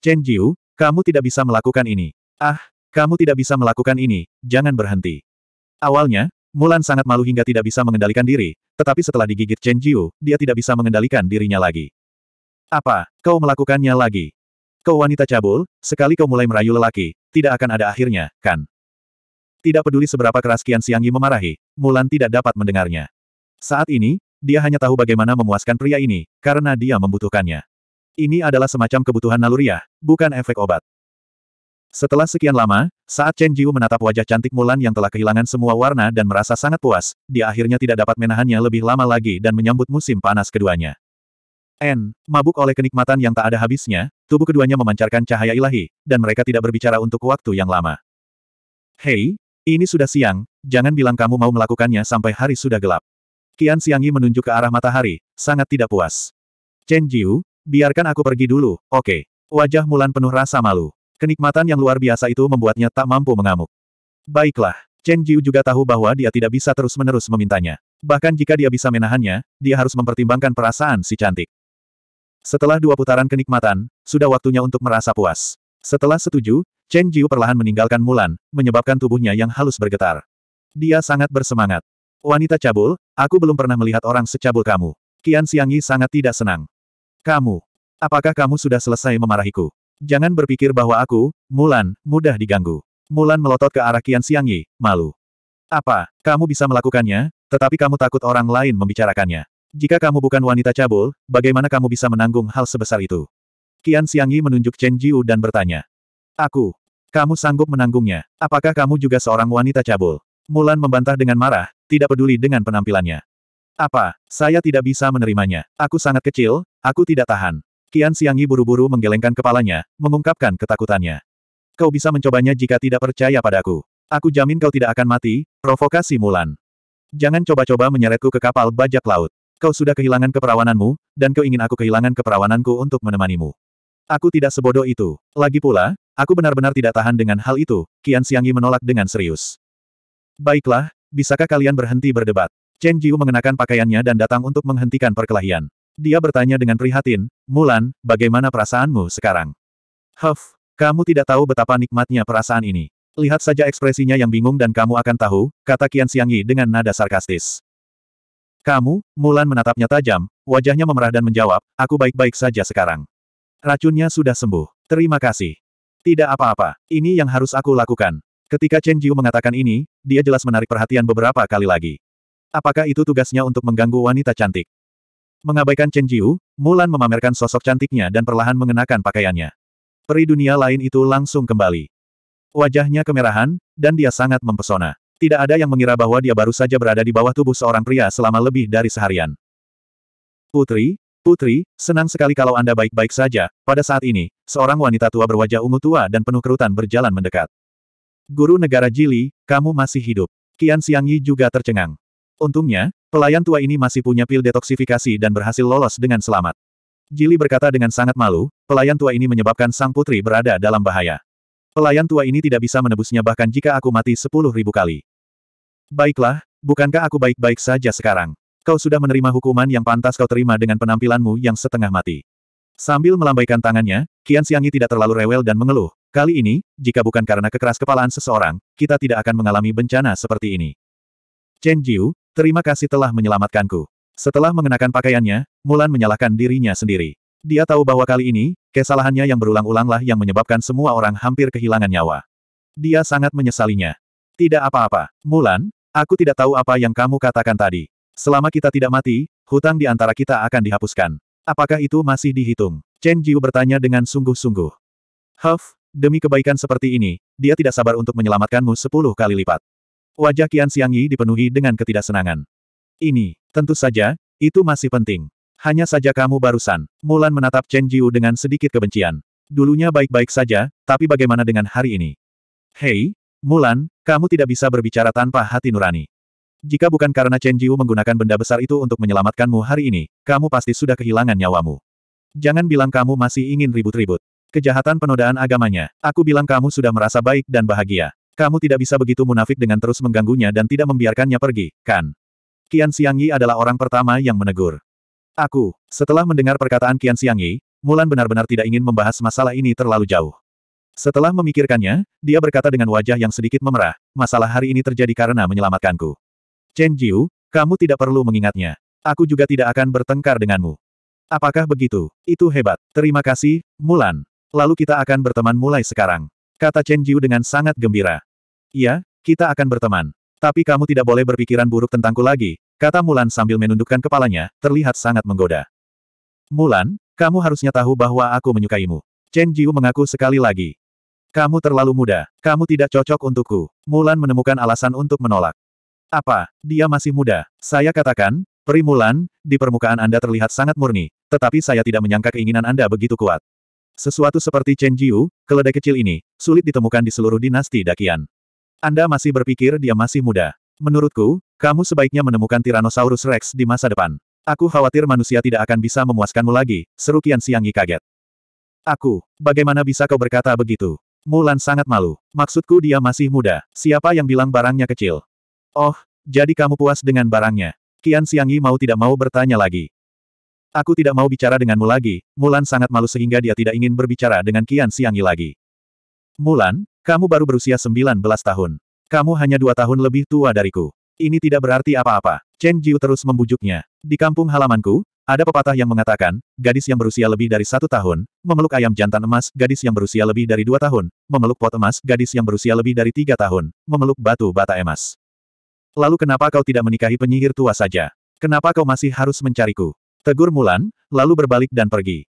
Chen Jiu, kamu tidak bisa melakukan ini. Ah, kamu tidak bisa melakukan ini, jangan berhenti. Awalnya, Mulan sangat malu hingga tidak bisa mengendalikan diri, tetapi setelah digigit Chen Jiu, dia tidak bisa mengendalikan dirinya lagi. Apa, kau melakukannya lagi? Kau wanita cabul, sekali kau mulai merayu lelaki, tidak akan ada akhirnya, kan? Tidak peduli seberapa keras Qian Yi memarahi, Mulan tidak dapat mendengarnya. Saat ini, dia hanya tahu bagaimana memuaskan pria ini, karena dia membutuhkannya. Ini adalah semacam kebutuhan naluriah, bukan efek obat. Setelah sekian lama, saat Chen Jiu menatap wajah cantik Mulan yang telah kehilangan semua warna dan merasa sangat puas, dia akhirnya tidak dapat menahannya lebih lama lagi dan menyambut musim panas keduanya. N, mabuk oleh kenikmatan yang tak ada habisnya, tubuh keduanya memancarkan cahaya ilahi, dan mereka tidak berbicara untuk waktu yang lama. Hei, ini sudah siang, jangan bilang kamu mau melakukannya sampai hari sudah gelap. Qian Xiangyi menunjuk ke arah matahari, sangat tidak puas. Chen Jiu, Biarkan aku pergi dulu, oke. Okay. Wajah Mulan penuh rasa malu. Kenikmatan yang luar biasa itu membuatnya tak mampu mengamuk. Baiklah, Chen Jiu juga tahu bahwa dia tidak bisa terus-menerus memintanya. Bahkan jika dia bisa menahannya, dia harus mempertimbangkan perasaan si cantik. Setelah dua putaran kenikmatan, sudah waktunya untuk merasa puas. Setelah setuju, Chen Jiu perlahan meninggalkan Mulan, menyebabkan tubuhnya yang halus bergetar. Dia sangat bersemangat. Wanita cabul, aku belum pernah melihat orang secabul kamu. Qian Xiangyi sangat tidak senang. Kamu. Apakah kamu sudah selesai memarahiku? Jangan berpikir bahwa aku, Mulan, mudah diganggu. Mulan melotot ke arah Qian Xiangyi, malu. Apa, kamu bisa melakukannya, tetapi kamu takut orang lain membicarakannya. Jika kamu bukan wanita cabul, bagaimana kamu bisa menanggung hal sebesar itu? Qian Xiangyi menunjuk Chen Jiu dan bertanya. Aku. Kamu sanggup menanggungnya. Apakah kamu juga seorang wanita cabul? Mulan membantah dengan marah, tidak peduli dengan penampilannya. Apa? Saya tidak bisa menerimanya. Aku sangat kecil, aku tidak tahan. Kian Siangi buru-buru menggelengkan kepalanya, mengungkapkan ketakutannya. Kau bisa mencobanya jika tidak percaya padaku. Aku jamin kau tidak akan mati, provokasi Mulan. Jangan coba-coba menyeretku ke kapal bajak laut. Kau sudah kehilangan keperawananmu, dan kau ingin aku kehilangan keperawananku untuk menemanimu. Aku tidak sebodoh itu. Lagi pula, aku benar-benar tidak tahan dengan hal itu, Kian Siangi menolak dengan serius. Baiklah, bisakah kalian berhenti berdebat? Chen Jiu mengenakan pakaiannya dan datang untuk menghentikan perkelahian. Dia bertanya dengan prihatin, Mulan, bagaimana perasaanmu sekarang? Huff, kamu tidak tahu betapa nikmatnya perasaan ini. Lihat saja ekspresinya yang bingung dan kamu akan tahu, kata Qian Yi dengan nada sarkastis. Kamu, Mulan menatapnya tajam, wajahnya memerah dan menjawab, aku baik-baik saja sekarang. Racunnya sudah sembuh. Terima kasih. Tidak apa-apa, ini yang harus aku lakukan. Ketika Chen Jiu mengatakan ini, dia jelas menarik perhatian beberapa kali lagi. Apakah itu tugasnya untuk mengganggu wanita cantik? Mengabaikan Chen Jiu, Mulan memamerkan sosok cantiknya dan perlahan mengenakan pakaiannya. Peri dunia lain itu langsung kembali. Wajahnya kemerahan, dan dia sangat mempesona. Tidak ada yang mengira bahwa dia baru saja berada di bawah tubuh seorang pria selama lebih dari seharian. Putri, Putri, senang sekali kalau Anda baik-baik saja. Pada saat ini, seorang wanita tua berwajah ungu tua dan penuh kerutan berjalan mendekat. Guru negara Jili, kamu masih hidup. Kian Xiangyi juga tercengang. Untungnya, pelayan tua ini masih punya pil detoksifikasi dan berhasil lolos dengan selamat. Jili berkata dengan sangat malu, pelayan tua ini menyebabkan sang putri berada dalam bahaya. Pelayan tua ini tidak bisa menebusnya bahkan jika aku mati sepuluh ribu kali. Baiklah, bukankah aku baik-baik saja sekarang? Kau sudah menerima hukuman yang pantas kau terima dengan penampilanmu yang setengah mati. Sambil melambaikan tangannya, Kian Siangi tidak terlalu rewel dan mengeluh. Kali ini, jika bukan karena kekeras kepalaan seseorang, kita tidak akan mengalami bencana seperti ini. Chen Jiu, Terima kasih telah menyelamatkanku. Setelah mengenakan pakaiannya, Mulan menyalahkan dirinya sendiri. Dia tahu bahwa kali ini, kesalahannya yang berulang-ulanglah yang menyebabkan semua orang hampir kehilangan nyawa. Dia sangat menyesalinya. Tidak apa-apa, Mulan, aku tidak tahu apa yang kamu katakan tadi. Selama kita tidak mati, hutang di antara kita akan dihapuskan. Apakah itu masih dihitung? Chen Jiu bertanya dengan sungguh-sungguh. Huff, demi kebaikan seperti ini, dia tidak sabar untuk menyelamatkanmu sepuluh kali lipat. Wajah Qian Xiangyi dipenuhi dengan ketidaksenangan. Ini, tentu saja, itu masih penting. Hanya saja kamu barusan. Mulan menatap Chen Jiu dengan sedikit kebencian. Dulunya baik-baik saja, tapi bagaimana dengan hari ini? Hei, Mulan, kamu tidak bisa berbicara tanpa hati nurani. Jika bukan karena Chen Jiu menggunakan benda besar itu untuk menyelamatkanmu hari ini, kamu pasti sudah kehilangan nyawamu. Jangan bilang kamu masih ingin ribut-ribut. Kejahatan penodaan agamanya. Aku bilang kamu sudah merasa baik dan bahagia. Kamu tidak bisa begitu munafik dengan terus mengganggunya dan tidak membiarkannya pergi, kan? Qian Xiangyi adalah orang pertama yang menegur. Aku, setelah mendengar perkataan Qian Xiangyi, Mulan benar-benar tidak ingin membahas masalah ini terlalu jauh. Setelah memikirkannya, dia berkata dengan wajah yang sedikit memerah, masalah hari ini terjadi karena menyelamatkanku. Chen Jiu, kamu tidak perlu mengingatnya. Aku juga tidak akan bertengkar denganmu. Apakah begitu? Itu hebat. Terima kasih, Mulan. Lalu kita akan berteman mulai sekarang. Kata Chen Jiu dengan sangat gembira. Iya, kita akan berteman. Tapi kamu tidak boleh berpikiran buruk tentangku lagi, kata Mulan sambil menundukkan kepalanya, terlihat sangat menggoda. Mulan, kamu harusnya tahu bahwa aku menyukaimu. Chen Jiu mengaku sekali lagi. Kamu terlalu muda, kamu tidak cocok untukku. Mulan menemukan alasan untuk menolak. Apa, dia masih muda? Saya katakan, Peri Mulan, di permukaan Anda terlihat sangat murni, tetapi saya tidak menyangka keinginan Anda begitu kuat. Sesuatu seperti Chen Jiu, keledai kecil ini, sulit ditemukan di seluruh dinasti Dakian. Anda masih berpikir dia masih muda. Menurutku, kamu sebaiknya menemukan Tyrannosaurus Rex di masa depan. Aku khawatir manusia tidak akan bisa memuaskanmu lagi, seru Qian Xiangyi kaget. Aku, bagaimana bisa kau berkata begitu? Mulan sangat malu. Maksudku dia masih muda, siapa yang bilang barangnya kecil? Oh, jadi kamu puas dengan barangnya. Kian Xiangyi mau tidak mau bertanya lagi. Aku tidak mau bicara denganmu lagi, Mulan sangat malu sehingga dia tidak ingin berbicara dengan Kian Xiangyi lagi. Mulan, kamu baru berusia 19 tahun. Kamu hanya dua tahun lebih tua dariku. Ini tidak berarti apa-apa. Chen Jiu terus membujuknya. Di kampung halamanku, ada pepatah yang mengatakan, gadis yang berusia lebih dari satu tahun, memeluk ayam jantan emas, gadis yang berusia lebih dari dua tahun, memeluk pot emas, gadis yang berusia lebih dari tiga tahun, memeluk batu bata emas. Lalu kenapa kau tidak menikahi penyihir tua saja? Kenapa kau masih harus mencariku? Tegur Mulan, lalu berbalik dan pergi.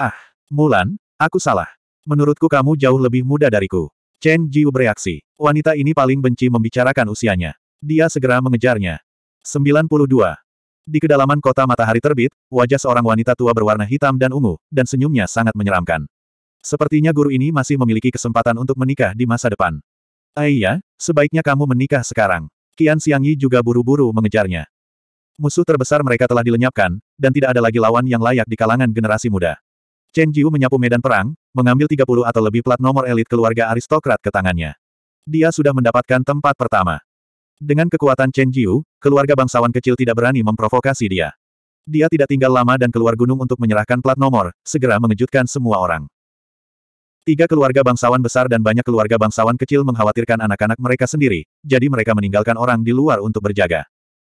Ah, Mulan, aku salah. Menurutku kamu jauh lebih muda dariku. Chen Jiu bereaksi. Wanita ini paling benci membicarakan usianya. Dia segera mengejarnya. 92. Di kedalaman kota matahari terbit, wajah seorang wanita tua berwarna hitam dan ungu, dan senyumnya sangat menyeramkan. Sepertinya guru ini masih memiliki kesempatan untuk menikah di masa depan. Aiyah, eh sebaiknya kamu menikah sekarang. Qian Xiangyi juga buru-buru mengejarnya. Musuh terbesar mereka telah dilenyapkan, dan tidak ada lagi lawan yang layak di kalangan generasi muda. Chen Jiu menyapu medan perang, mengambil 30 atau lebih plat nomor elit keluarga aristokrat ke tangannya. Dia sudah mendapatkan tempat pertama. Dengan kekuatan Chen Jiu, keluarga bangsawan kecil tidak berani memprovokasi dia. Dia tidak tinggal lama dan keluar gunung untuk menyerahkan plat nomor, segera mengejutkan semua orang. Tiga keluarga bangsawan besar dan banyak keluarga bangsawan kecil mengkhawatirkan anak-anak mereka sendiri, jadi mereka meninggalkan orang di luar untuk berjaga.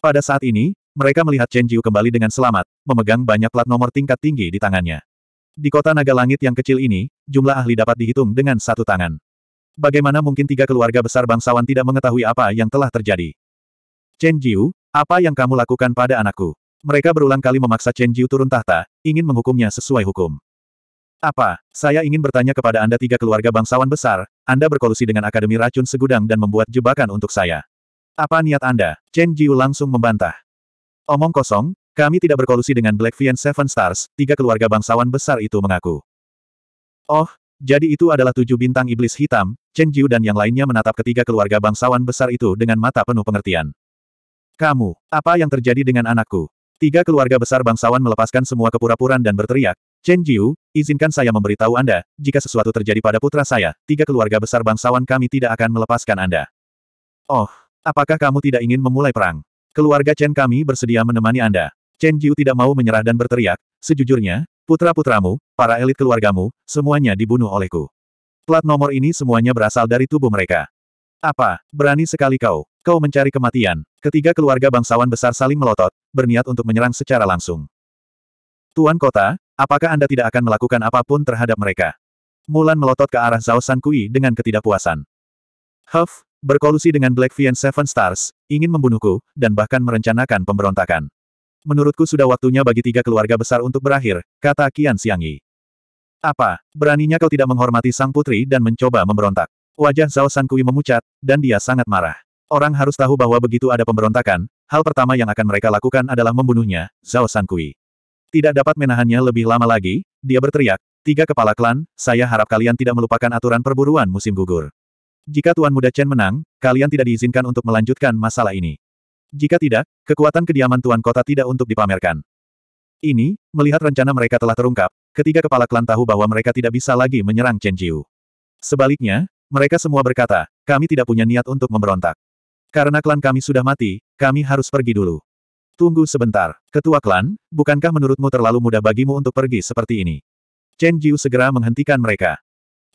Pada saat ini, mereka melihat Chen Jiu kembali dengan selamat, memegang banyak plat nomor tingkat tinggi di tangannya. Di kota naga langit yang kecil ini, jumlah ahli dapat dihitung dengan satu tangan. Bagaimana mungkin tiga keluarga besar bangsawan tidak mengetahui apa yang telah terjadi? Chen Jiu, apa yang kamu lakukan pada anakku? Mereka berulang kali memaksa Chen Jiu turun tahta, ingin menghukumnya sesuai hukum. Apa, saya ingin bertanya kepada Anda tiga keluarga bangsawan besar, Anda berkolusi dengan Akademi Racun Segudang dan membuat jebakan untuk saya. Apa niat Anda? Chen Jiu langsung membantah. Omong kosong, kami tidak berkolusi dengan Black Vian Seven Stars, tiga keluarga bangsawan besar itu mengaku. Oh, jadi itu adalah tujuh bintang iblis hitam, Chen Jiu dan yang lainnya menatap ketiga keluarga bangsawan besar itu dengan mata penuh pengertian. Kamu, apa yang terjadi dengan anakku? Tiga keluarga besar bangsawan melepaskan semua kepura-puraan dan berteriak, Chen Jiu, izinkan saya memberitahu Anda, jika sesuatu terjadi pada putra saya, tiga keluarga besar bangsawan kami tidak akan melepaskan Anda. Oh, apakah kamu tidak ingin memulai perang? Keluarga Chen kami bersedia menemani Anda. Chen Jiu tidak mau menyerah dan berteriak, sejujurnya, putra-putramu, para elit keluargamu, semuanya dibunuh olehku. Plat nomor ini semuanya berasal dari tubuh mereka. Apa, berani sekali kau, kau mencari kematian. Ketiga keluarga bangsawan besar saling melotot, berniat untuk menyerang secara langsung. Tuan Kota, apakah Anda tidak akan melakukan apapun terhadap mereka? Mulan melotot ke arah Zhao San Kui dengan ketidakpuasan. Huff, berkolusi dengan Black Vian Seven Stars, ingin membunuhku, dan bahkan merencanakan pemberontakan. Menurutku sudah waktunya bagi tiga keluarga besar untuk berakhir, kata Kian Xiangyi. Apa, beraninya kau tidak menghormati sang putri dan mencoba memberontak? Wajah Zhao Sankui memucat, dan dia sangat marah. Orang harus tahu bahwa begitu ada pemberontakan, hal pertama yang akan mereka lakukan adalah membunuhnya, Zhao Sankui. Tidak dapat menahannya lebih lama lagi, dia berteriak, tiga kepala klan, saya harap kalian tidak melupakan aturan perburuan musim gugur. Jika Tuan Muda Chen menang, kalian tidak diizinkan untuk melanjutkan masalah ini. Jika tidak, kekuatan kediaman Tuan Kota tidak untuk dipamerkan. Ini, melihat rencana mereka telah terungkap, ketiga kepala klan tahu bahwa mereka tidak bisa lagi menyerang Chen Jiu. Sebaliknya, mereka semua berkata, kami tidak punya niat untuk memberontak. Karena klan kami sudah mati, kami harus pergi dulu. Tunggu sebentar, ketua klan, bukankah menurutmu terlalu mudah bagimu untuk pergi seperti ini? Chen Jiu segera menghentikan mereka.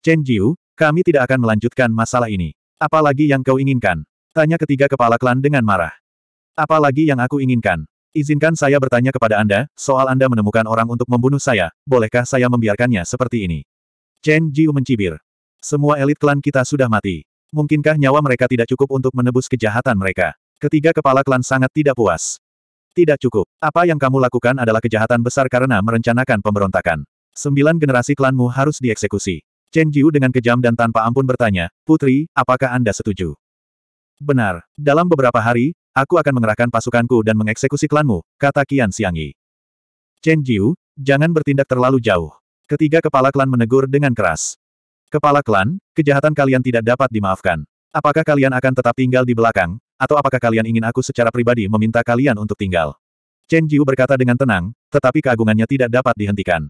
Chen Jiu, kami tidak akan melanjutkan masalah ini. Apalagi yang kau inginkan? Tanya ketiga kepala klan dengan marah. Apalagi yang aku inginkan. Izinkan saya bertanya kepada Anda, soal Anda menemukan orang untuk membunuh saya, bolehkah saya membiarkannya seperti ini? Chen Jiu mencibir. Semua elit klan kita sudah mati. Mungkinkah nyawa mereka tidak cukup untuk menebus kejahatan mereka? Ketiga kepala klan sangat tidak puas. Tidak cukup. Apa yang kamu lakukan adalah kejahatan besar karena merencanakan pemberontakan. Sembilan generasi klanmu harus dieksekusi. Chen Jiu dengan kejam dan tanpa ampun bertanya, Putri, apakah Anda setuju? Benar. Dalam beberapa hari, Aku akan mengerahkan pasukanku dan mengeksekusi klanmu, kata Qian Xiangyi. Chen Jiu, jangan bertindak terlalu jauh. Ketiga kepala klan menegur dengan keras. Kepala klan, kejahatan kalian tidak dapat dimaafkan. Apakah kalian akan tetap tinggal di belakang, atau apakah kalian ingin aku secara pribadi meminta kalian untuk tinggal? Chen Jiu berkata dengan tenang, tetapi keagungannya tidak dapat dihentikan.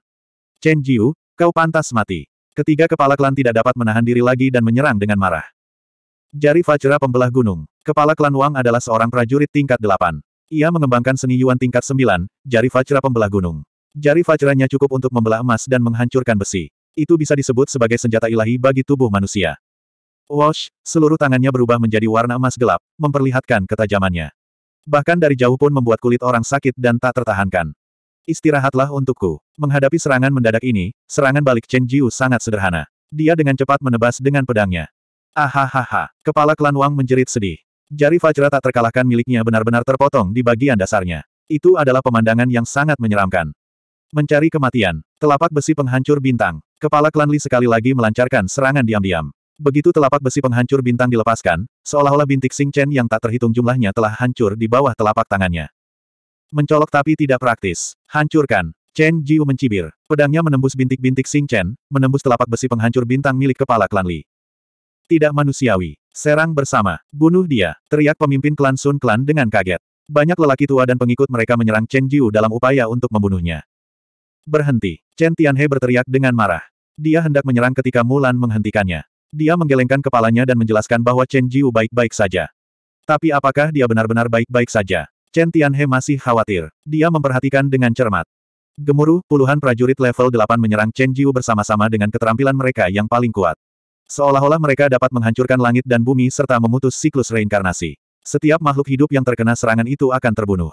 Chen Jiu, kau pantas mati. Ketiga kepala klan tidak dapat menahan diri lagi dan menyerang dengan marah. Jari Fajra pembelah gunung. Kepala klan Wang adalah seorang prajurit tingkat delapan. Ia mengembangkan seni Yuan tingkat sembilan, jari Fajra pembelah gunung. Jari Fajranya cukup untuk membelah emas dan menghancurkan besi. Itu bisa disebut sebagai senjata ilahi bagi tubuh manusia. Wash, seluruh tangannya berubah menjadi warna emas gelap, memperlihatkan ketajamannya. Bahkan dari jauh pun membuat kulit orang sakit dan tak tertahankan. Istirahatlah untukku. Menghadapi serangan mendadak ini, serangan balik Chen Jiu sangat sederhana. Dia dengan cepat menebas dengan pedangnya. Ahahaha, kepala klan Wang menjerit sedih. Jari Fajra tak terkalahkan miliknya benar-benar terpotong di bagian dasarnya. Itu adalah pemandangan yang sangat menyeramkan. Mencari kematian, telapak besi penghancur bintang. Kepala klan Li sekali lagi melancarkan serangan diam-diam. Begitu telapak besi penghancur bintang dilepaskan, seolah-olah bintik Sing Chen yang tak terhitung jumlahnya telah hancur di bawah telapak tangannya. Mencolok tapi tidak praktis. Hancurkan. Chen Jiu mencibir. Pedangnya menembus bintik-bintik Sing Chen, menembus telapak besi penghancur bintang milik kepala klan Li. Tidak manusiawi. Serang bersama. Bunuh dia. Teriak pemimpin klan Sun Klan dengan kaget. Banyak lelaki tua dan pengikut mereka menyerang Chen Jiu dalam upaya untuk membunuhnya. Berhenti. Chen Tianhe berteriak dengan marah. Dia hendak menyerang ketika Mulan menghentikannya. Dia menggelengkan kepalanya dan menjelaskan bahwa Chen Jiu baik-baik saja. Tapi apakah dia benar-benar baik-baik saja? Chen Tianhe masih khawatir. Dia memperhatikan dengan cermat. Gemuruh, puluhan prajurit level 8 menyerang Chen Jiu bersama-sama dengan keterampilan mereka yang paling kuat. Seolah-olah mereka dapat menghancurkan langit dan bumi serta memutus siklus reinkarnasi. Setiap makhluk hidup yang terkena serangan itu akan terbunuh.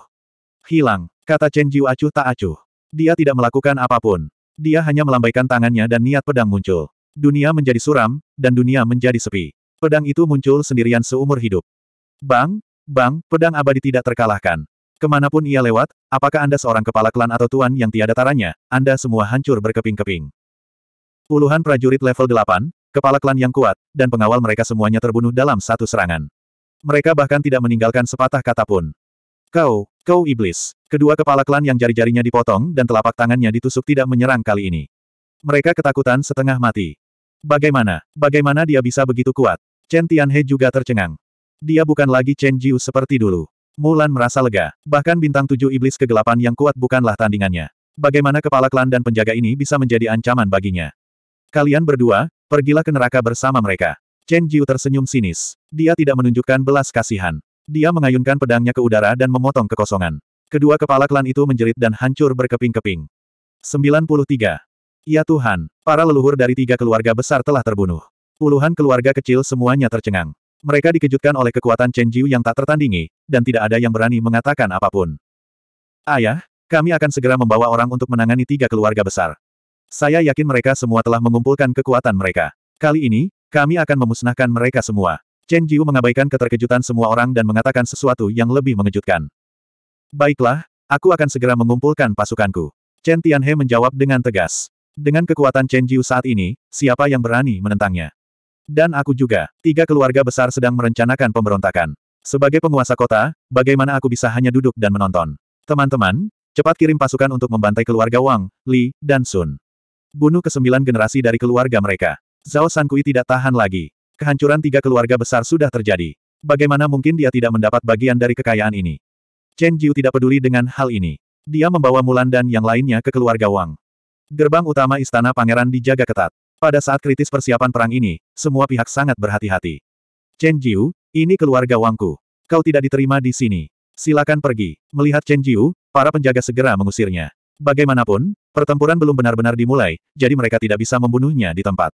Hilang, kata Chen Jiu acuh tak acuh. Dia tidak melakukan apapun. Dia hanya melambaikan tangannya dan niat pedang muncul. Dunia menjadi suram, dan dunia menjadi sepi. Pedang itu muncul sendirian seumur hidup. Bang, bang, pedang abadi tidak terkalahkan. Kemanapun ia lewat, apakah Anda seorang kepala klan atau tuan yang tiada taranya, Anda semua hancur berkeping-keping. Puluhan prajurit level 8, kepala klan yang kuat, dan pengawal mereka semuanya terbunuh dalam satu serangan. Mereka bahkan tidak meninggalkan sepatah kata pun. Kau, kau iblis. Kedua kepala klan yang jari-jarinya dipotong dan telapak tangannya ditusuk tidak menyerang kali ini. Mereka ketakutan setengah mati. Bagaimana, bagaimana dia bisa begitu kuat? Chen Tianhe juga tercengang. Dia bukan lagi Chen Jiu seperti dulu. Mulan merasa lega. Bahkan bintang tujuh iblis kegelapan yang kuat bukanlah tandingannya. Bagaimana kepala klan dan penjaga ini bisa menjadi ancaman baginya? Kalian berdua, pergilah ke neraka bersama mereka. Chen Jiu tersenyum sinis. Dia tidak menunjukkan belas kasihan. Dia mengayunkan pedangnya ke udara dan memotong kekosongan. Kedua kepala klan itu menjerit dan hancur berkeping-keping. 93. Ya Tuhan, para leluhur dari tiga keluarga besar telah terbunuh. Puluhan keluarga kecil semuanya tercengang. Mereka dikejutkan oleh kekuatan Chen Jiu yang tak tertandingi, dan tidak ada yang berani mengatakan apapun. Ayah, kami akan segera membawa orang untuk menangani tiga keluarga besar. Saya yakin mereka semua telah mengumpulkan kekuatan mereka. Kali ini, kami akan memusnahkan mereka semua. Chen Jiu mengabaikan keterkejutan semua orang dan mengatakan sesuatu yang lebih mengejutkan. Baiklah, aku akan segera mengumpulkan pasukanku. Chen Tianhe menjawab dengan tegas. Dengan kekuatan Chen Jiu saat ini, siapa yang berani menentangnya? Dan aku juga, tiga keluarga besar sedang merencanakan pemberontakan. Sebagai penguasa kota, bagaimana aku bisa hanya duduk dan menonton? Teman-teman, cepat kirim pasukan untuk membantai keluarga Wang, Li, dan Sun. Bunuh kesembilan generasi dari keluarga mereka. Zhao Sankui tidak tahan lagi. Kehancuran tiga keluarga besar sudah terjadi. Bagaimana mungkin dia tidak mendapat bagian dari kekayaan ini? Chen Jiu tidak peduli dengan hal ini. Dia membawa Mulan dan yang lainnya ke keluarga Wang. Gerbang utama istana pangeran dijaga ketat. Pada saat kritis persiapan perang ini, semua pihak sangat berhati-hati. Chen Jiu, ini keluarga Wangku. Kau tidak diterima di sini. Silakan pergi. Melihat Chen Jiu, para penjaga segera mengusirnya. Bagaimanapun, pertempuran belum benar-benar dimulai, jadi mereka tidak bisa membunuhnya di tempat.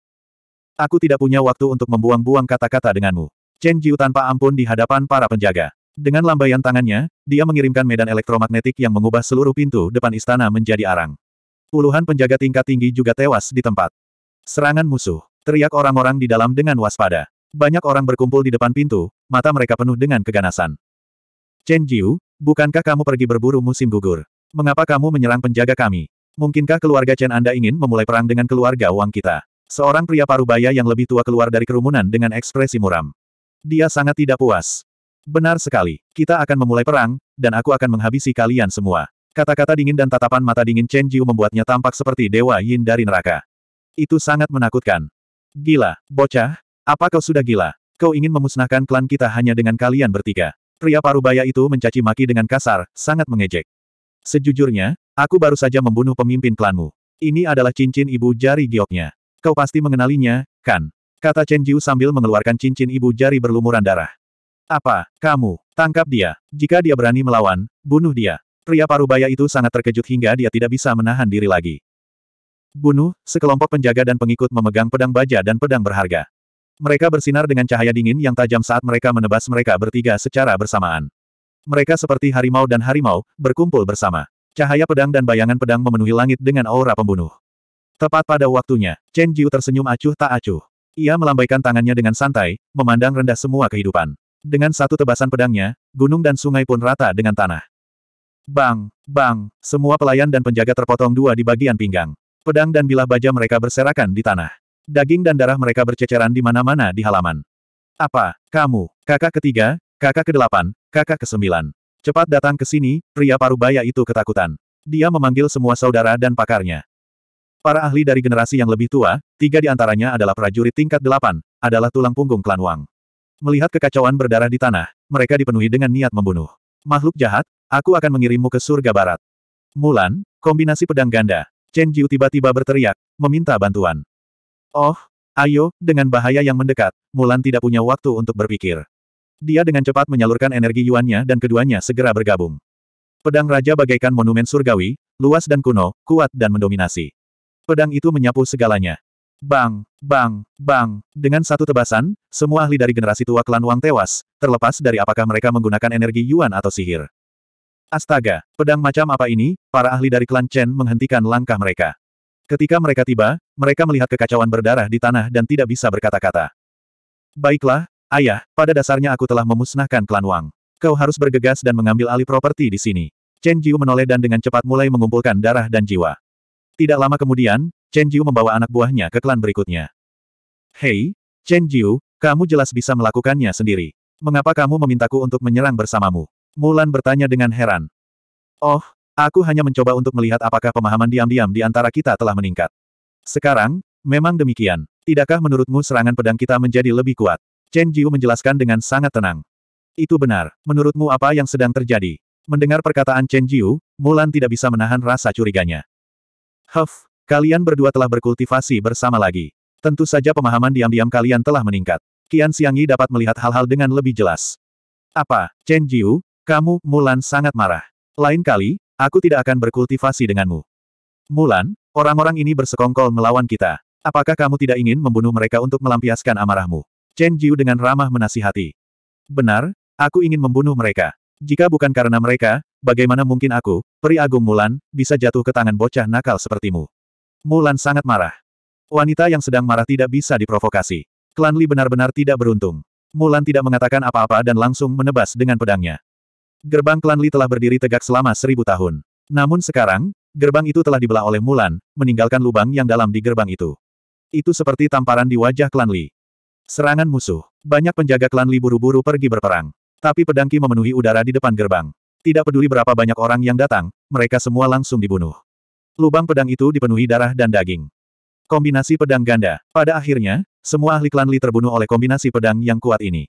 Aku tidak punya waktu untuk membuang-buang kata-kata denganmu. Chen Jiu tanpa ampun di hadapan para penjaga. Dengan lambaian tangannya, dia mengirimkan medan elektromagnetik yang mengubah seluruh pintu depan istana menjadi arang. Puluhan penjaga tingkat tinggi juga tewas di tempat. Serangan musuh. Teriak orang-orang di dalam dengan waspada. Banyak orang berkumpul di depan pintu, mata mereka penuh dengan keganasan. Chen Jiu, bukankah kamu pergi berburu musim gugur? Mengapa kamu menyerang penjaga kami? Mungkinkah keluarga Chen Anda ingin memulai perang dengan keluarga Wang kita? Seorang pria parubaya yang lebih tua keluar dari kerumunan dengan ekspresi muram. Dia sangat tidak puas. Benar sekali, kita akan memulai perang, dan aku akan menghabisi kalian semua. Kata-kata dingin dan tatapan mata dingin Chen Jiu membuatnya tampak seperti Dewa Yin dari neraka. Itu sangat menakutkan. Gila, bocah, apa kau sudah gila? Kau ingin memusnahkan klan kita hanya dengan kalian bertiga. Pria parubaya itu mencaci maki dengan kasar, sangat mengejek. Sejujurnya, aku baru saja membunuh pemimpin klanmu. Ini adalah cincin ibu jari gioknya. Kau pasti mengenalinya, kan? Kata Chen Jiu sambil mengeluarkan cincin ibu jari berlumuran darah. Apa, kamu, tangkap dia. Jika dia berani melawan, bunuh dia. Pria parubaya itu sangat terkejut hingga dia tidak bisa menahan diri lagi. Bunuh, sekelompok penjaga dan pengikut memegang pedang baja dan pedang berharga. Mereka bersinar dengan cahaya dingin yang tajam saat mereka menebas mereka bertiga secara bersamaan. Mereka seperti harimau dan harimau, berkumpul bersama. Cahaya pedang dan bayangan pedang memenuhi langit dengan aura pembunuh. Tepat pada waktunya, Chen Jiu tersenyum acuh tak acuh. Ia melambaikan tangannya dengan santai, memandang rendah semua kehidupan. Dengan satu tebasan pedangnya, gunung dan sungai pun rata dengan tanah. Bang, bang, semua pelayan dan penjaga terpotong dua di bagian pinggang. Pedang dan bilah baja mereka berserakan di tanah. Daging dan darah mereka berceceran di mana-mana di halaman. Apa, kamu, kakak ketiga, Kakak ke-8, kakak ke-9. Cepat datang ke sini, pria parubaya itu ketakutan. Dia memanggil semua saudara dan pakarnya. Para ahli dari generasi yang lebih tua, tiga di antaranya adalah prajurit tingkat delapan, adalah tulang punggung klan Wang. Melihat kekacauan berdarah di tanah, mereka dipenuhi dengan niat membunuh. Makhluk jahat, aku akan mengirimmu ke surga barat. Mulan, kombinasi pedang ganda. Chen Jiu tiba-tiba berteriak, meminta bantuan. Oh, ayo, dengan bahaya yang mendekat, Mulan tidak punya waktu untuk berpikir. Dia dengan cepat menyalurkan energi yuannya dan keduanya segera bergabung. Pedang raja bagaikan monumen surgawi, luas dan kuno, kuat dan mendominasi. Pedang itu menyapu segalanya. Bang, bang, bang, dengan satu tebasan, semua ahli dari generasi tua klan Wang tewas, terlepas dari apakah mereka menggunakan energi yuan atau sihir. Astaga, pedang macam apa ini? Para ahli dari klan Chen menghentikan langkah mereka. Ketika mereka tiba, mereka melihat kekacauan berdarah di tanah dan tidak bisa berkata-kata. Baiklah, Ayah, pada dasarnya aku telah memusnahkan klan Wang. Kau harus bergegas dan mengambil alih properti di sini. Chen Jiu menoleh dan dengan cepat mulai mengumpulkan darah dan jiwa. Tidak lama kemudian, Chen Jiu membawa anak buahnya ke klan berikutnya. Hei, Chen Jiu, kamu jelas bisa melakukannya sendiri. Mengapa kamu memintaku untuk menyerang bersamamu? Mulan bertanya dengan heran. Oh, aku hanya mencoba untuk melihat apakah pemahaman diam-diam di antara kita telah meningkat. Sekarang, memang demikian. Tidakkah menurutmu serangan pedang kita menjadi lebih kuat? Chen Jiu menjelaskan dengan sangat tenang. Itu benar. Menurutmu apa yang sedang terjadi? Mendengar perkataan Chen Jiu, Mulan tidak bisa menahan rasa curiganya. Huff, kalian berdua telah berkultivasi bersama lagi. Tentu saja pemahaman diam-diam kalian telah meningkat. Qian Xiangyi dapat melihat hal-hal dengan lebih jelas. Apa, Chen Jiu, kamu, Mulan sangat marah. Lain kali, aku tidak akan berkultivasi denganmu. Mulan, orang-orang ini bersekongkol melawan kita. Apakah kamu tidak ingin membunuh mereka untuk melampiaskan amarahmu? Chen Jiu dengan ramah menasihati. Benar, aku ingin membunuh mereka. Jika bukan karena mereka, bagaimana mungkin aku, peri agung Mulan, bisa jatuh ke tangan bocah nakal sepertimu? Mulan sangat marah. Wanita yang sedang marah tidak bisa diprovokasi. Klan Li benar-benar tidak beruntung. Mulan tidak mengatakan apa-apa dan langsung menebas dengan pedangnya. Gerbang klan Li telah berdiri tegak selama seribu tahun. Namun sekarang, gerbang itu telah dibelah oleh Mulan, meninggalkan lubang yang dalam di gerbang itu. Itu seperti tamparan di wajah klan Li. Serangan musuh. Banyak penjaga klan Li buru-buru pergi berperang. Tapi pedangki memenuhi udara di depan gerbang. Tidak peduli berapa banyak orang yang datang, mereka semua langsung dibunuh. Lubang pedang itu dipenuhi darah dan daging. Kombinasi pedang ganda. Pada akhirnya, semua ahli klan Li terbunuh oleh kombinasi pedang yang kuat ini.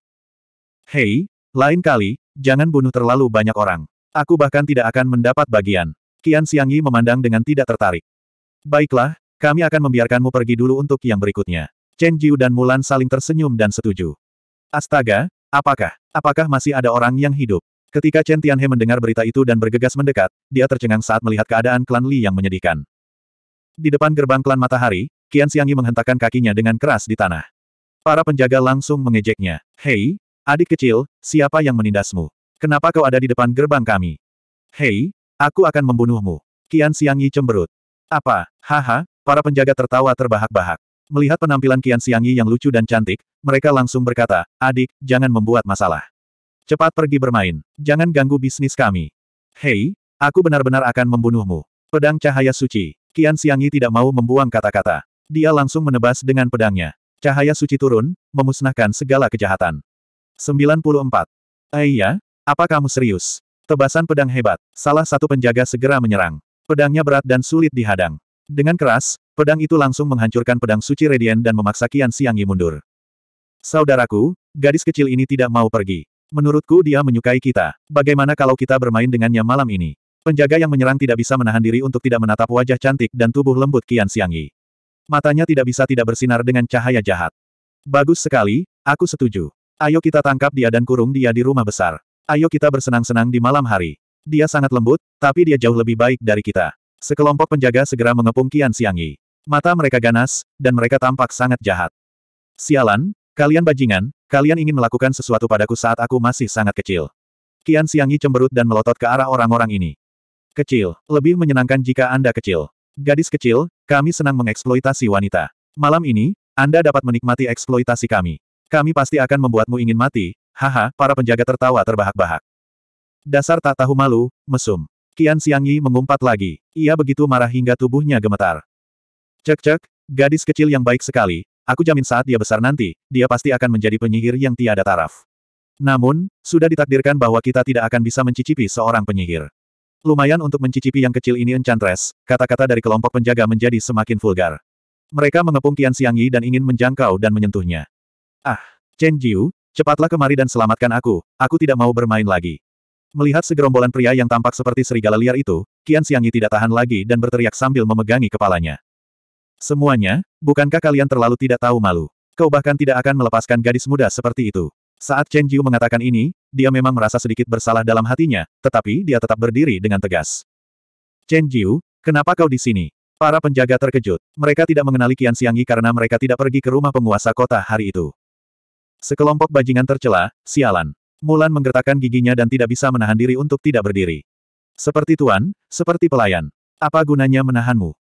Hei, lain kali, jangan bunuh terlalu banyak orang. Aku bahkan tidak akan mendapat bagian. Qian Xiangyi memandang dengan tidak tertarik. Baiklah, kami akan membiarkanmu pergi dulu untuk yang berikutnya. Chen Jiu dan Mulan saling tersenyum dan setuju. Astaga, apakah, apakah masih ada orang yang hidup? Ketika Chen Tianhe mendengar berita itu dan bergegas mendekat, dia tercengang saat melihat keadaan klan Li yang menyedihkan. Di depan gerbang klan Matahari, Qian Xiangyi menghentakkan kakinya dengan keras di tanah. Para penjaga langsung mengejeknya. Hei, adik kecil, siapa yang menindasmu? Kenapa kau ada di depan gerbang kami? Hei, aku akan membunuhmu. Qian Xiangyi cemberut. Apa? Haha, para penjaga tertawa terbahak-bahak. Melihat penampilan Qian Xiangyi yang lucu dan cantik, mereka langsung berkata, adik, jangan membuat masalah. Cepat pergi bermain. Jangan ganggu bisnis kami. Hei, aku benar-benar akan membunuhmu. Pedang cahaya suci. Qian Xiangyi tidak mau membuang kata-kata. Dia langsung menebas dengan pedangnya. Cahaya suci turun, memusnahkan segala kejahatan. 94. Aiyah, eh apa kamu serius? Tebasan pedang hebat. Salah satu penjaga segera menyerang. Pedangnya berat dan sulit dihadang. Dengan keras, Pedang itu langsung menghancurkan pedang suci Radian dan memaksa Kian Siangi mundur. Saudaraku, gadis kecil ini tidak mau pergi. Menurutku dia menyukai kita. Bagaimana kalau kita bermain dengannya malam ini? Penjaga yang menyerang tidak bisa menahan diri untuk tidak menatap wajah cantik dan tubuh lembut Kian Siangi. Matanya tidak bisa tidak bersinar dengan cahaya jahat. Bagus sekali, aku setuju. Ayo kita tangkap dia dan kurung dia di rumah besar. Ayo kita bersenang-senang di malam hari. Dia sangat lembut, tapi dia jauh lebih baik dari kita. Sekelompok penjaga segera mengepung Kian Siangi. Mata mereka ganas, dan mereka tampak sangat jahat. Sialan, kalian bajingan, kalian ingin melakukan sesuatu padaku saat aku masih sangat kecil. Kian Siangyi cemberut dan melotot ke arah orang-orang ini. Kecil, lebih menyenangkan jika Anda kecil. Gadis kecil, kami senang mengeksploitasi wanita. Malam ini, Anda dapat menikmati eksploitasi kami. Kami pasti akan membuatmu ingin mati, haha, para penjaga tertawa terbahak-bahak. Dasar tak tahu malu, mesum. Kian Siangyi mengumpat lagi. Ia begitu marah hingga tubuhnya gemetar. Cek-cek, gadis kecil yang baik sekali, aku jamin saat dia besar nanti, dia pasti akan menjadi penyihir yang tiada taraf. Namun, sudah ditakdirkan bahwa kita tidak akan bisa mencicipi seorang penyihir. Lumayan untuk mencicipi yang kecil ini Enchantress, kata-kata dari kelompok penjaga menjadi semakin vulgar. Mereka mengepung Qian Xiangyi dan ingin menjangkau dan menyentuhnya. Ah, Chen Jiu, cepatlah kemari dan selamatkan aku, aku tidak mau bermain lagi. Melihat segerombolan pria yang tampak seperti serigala liar itu, Qian Xiangyi tidak tahan lagi dan berteriak sambil memegangi kepalanya. Semuanya, bukankah kalian terlalu tidak tahu malu? Kau bahkan tidak akan melepaskan gadis muda seperti itu. Saat Chen Jiu mengatakan ini, dia memang merasa sedikit bersalah dalam hatinya, tetapi dia tetap berdiri dengan tegas. Chen Jiu, kenapa kau di sini? Para penjaga terkejut. Mereka tidak mengenali Qian Xiangyi karena mereka tidak pergi ke rumah penguasa kota hari itu. Sekelompok bajingan tercela, sialan. Mulan menggertakkan giginya dan tidak bisa menahan diri untuk tidak berdiri. Seperti tuan, seperti pelayan. Apa gunanya menahanmu?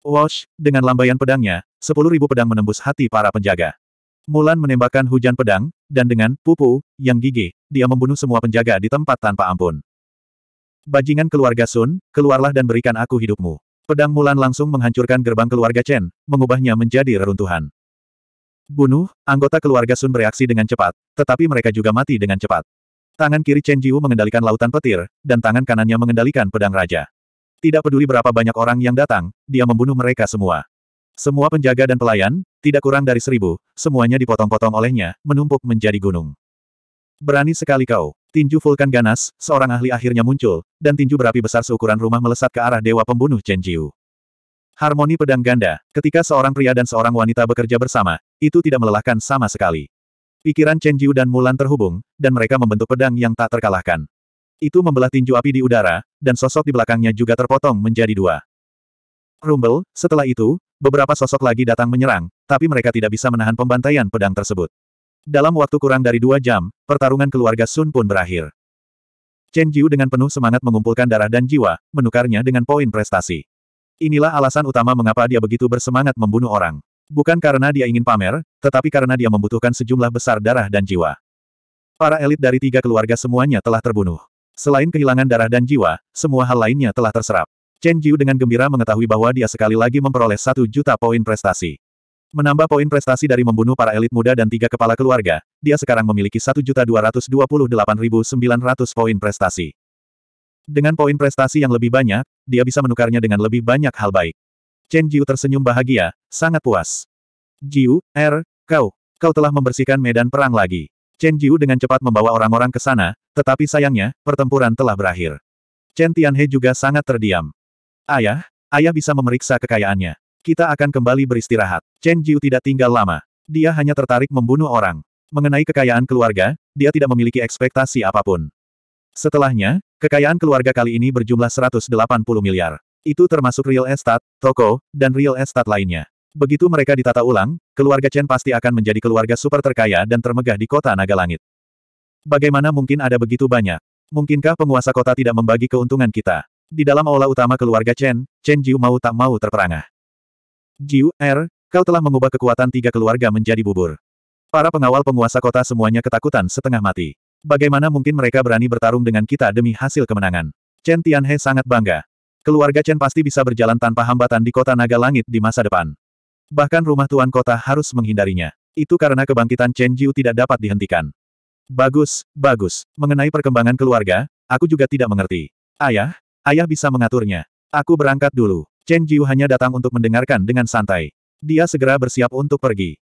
Wash, dengan lambaian pedangnya, sepuluh ribu pedang menembus hati para penjaga. Mulan menembakkan hujan pedang, dan dengan pupu yang gigih, dia membunuh semua penjaga di tempat tanpa ampun. Bajingan keluarga Sun, keluarlah dan berikan aku hidupmu. Pedang Mulan langsung menghancurkan gerbang keluarga Chen, mengubahnya menjadi reruntuhan. Bunuh, anggota keluarga Sun bereaksi dengan cepat, tetapi mereka juga mati dengan cepat. Tangan kiri Chen Jiu mengendalikan lautan petir, dan tangan kanannya mengendalikan pedang raja. Tidak peduli berapa banyak orang yang datang, dia membunuh mereka semua. Semua penjaga dan pelayan, tidak kurang dari seribu, semuanya dipotong-potong olehnya, menumpuk menjadi gunung. Berani sekali kau. Tinju Vulkan Ganas, seorang ahli akhirnya muncul, dan tinju berapi besar seukuran rumah melesat ke arah Dewa Pembunuh Chen Jiu. Harmoni pedang ganda, ketika seorang pria dan seorang wanita bekerja bersama, itu tidak melelahkan sama sekali. Pikiran Chen Jiu dan Mulan terhubung, dan mereka membentuk pedang yang tak terkalahkan. Itu membelah tinju api di udara, dan sosok di belakangnya juga terpotong menjadi dua. Rumble, setelah itu, beberapa sosok lagi datang menyerang, tapi mereka tidak bisa menahan pembantaian pedang tersebut. Dalam waktu kurang dari dua jam, pertarungan keluarga Sun pun berakhir. Chen Jiu dengan penuh semangat mengumpulkan darah dan jiwa, menukarnya dengan poin prestasi. Inilah alasan utama mengapa dia begitu bersemangat membunuh orang. Bukan karena dia ingin pamer, tetapi karena dia membutuhkan sejumlah besar darah dan jiwa. Para elit dari tiga keluarga semuanya telah terbunuh. Selain kehilangan darah dan jiwa, semua hal lainnya telah terserap. Chen Jiu dengan gembira mengetahui bahwa dia sekali lagi memperoleh satu juta poin prestasi. Menambah poin prestasi dari membunuh para elit muda dan tiga kepala keluarga, dia sekarang memiliki 1.228.900 poin prestasi. Dengan poin prestasi yang lebih banyak, dia bisa menukarnya dengan lebih banyak hal baik. Chen Jiu tersenyum bahagia, sangat puas. Jiu, Er, kau, kau telah membersihkan medan perang lagi. Chen Jiu dengan cepat membawa orang-orang ke sana, tetapi sayangnya, pertempuran telah berakhir. Chen Tianhe juga sangat terdiam. Ayah, ayah bisa memeriksa kekayaannya. Kita akan kembali beristirahat. Chen Jiu tidak tinggal lama. Dia hanya tertarik membunuh orang. Mengenai kekayaan keluarga, dia tidak memiliki ekspektasi apapun. Setelahnya, kekayaan keluarga kali ini berjumlah 180 miliar. Itu termasuk real estate, toko, dan real estate lainnya. Begitu mereka ditata ulang, keluarga Chen pasti akan menjadi keluarga super terkaya dan termegah di kota Naga Langit. Bagaimana mungkin ada begitu banyak? Mungkinkah penguasa kota tidak membagi keuntungan kita? Di dalam aula utama keluarga Chen, Chen Jiu mau tak mau terperangah. Jiu, Er, kau telah mengubah kekuatan tiga keluarga menjadi bubur. Para pengawal penguasa kota semuanya ketakutan setengah mati. Bagaimana mungkin mereka berani bertarung dengan kita demi hasil kemenangan? Chen Tianhe sangat bangga. Keluarga Chen pasti bisa berjalan tanpa hambatan di kota naga langit di masa depan. Bahkan rumah tuan kota harus menghindarinya. Itu karena kebangkitan Chen Jiu tidak dapat dihentikan. Bagus, bagus. Mengenai perkembangan keluarga, aku juga tidak mengerti. Ayah, ayah bisa mengaturnya. Aku berangkat dulu. Chen Jiu hanya datang untuk mendengarkan dengan santai. Dia segera bersiap untuk pergi.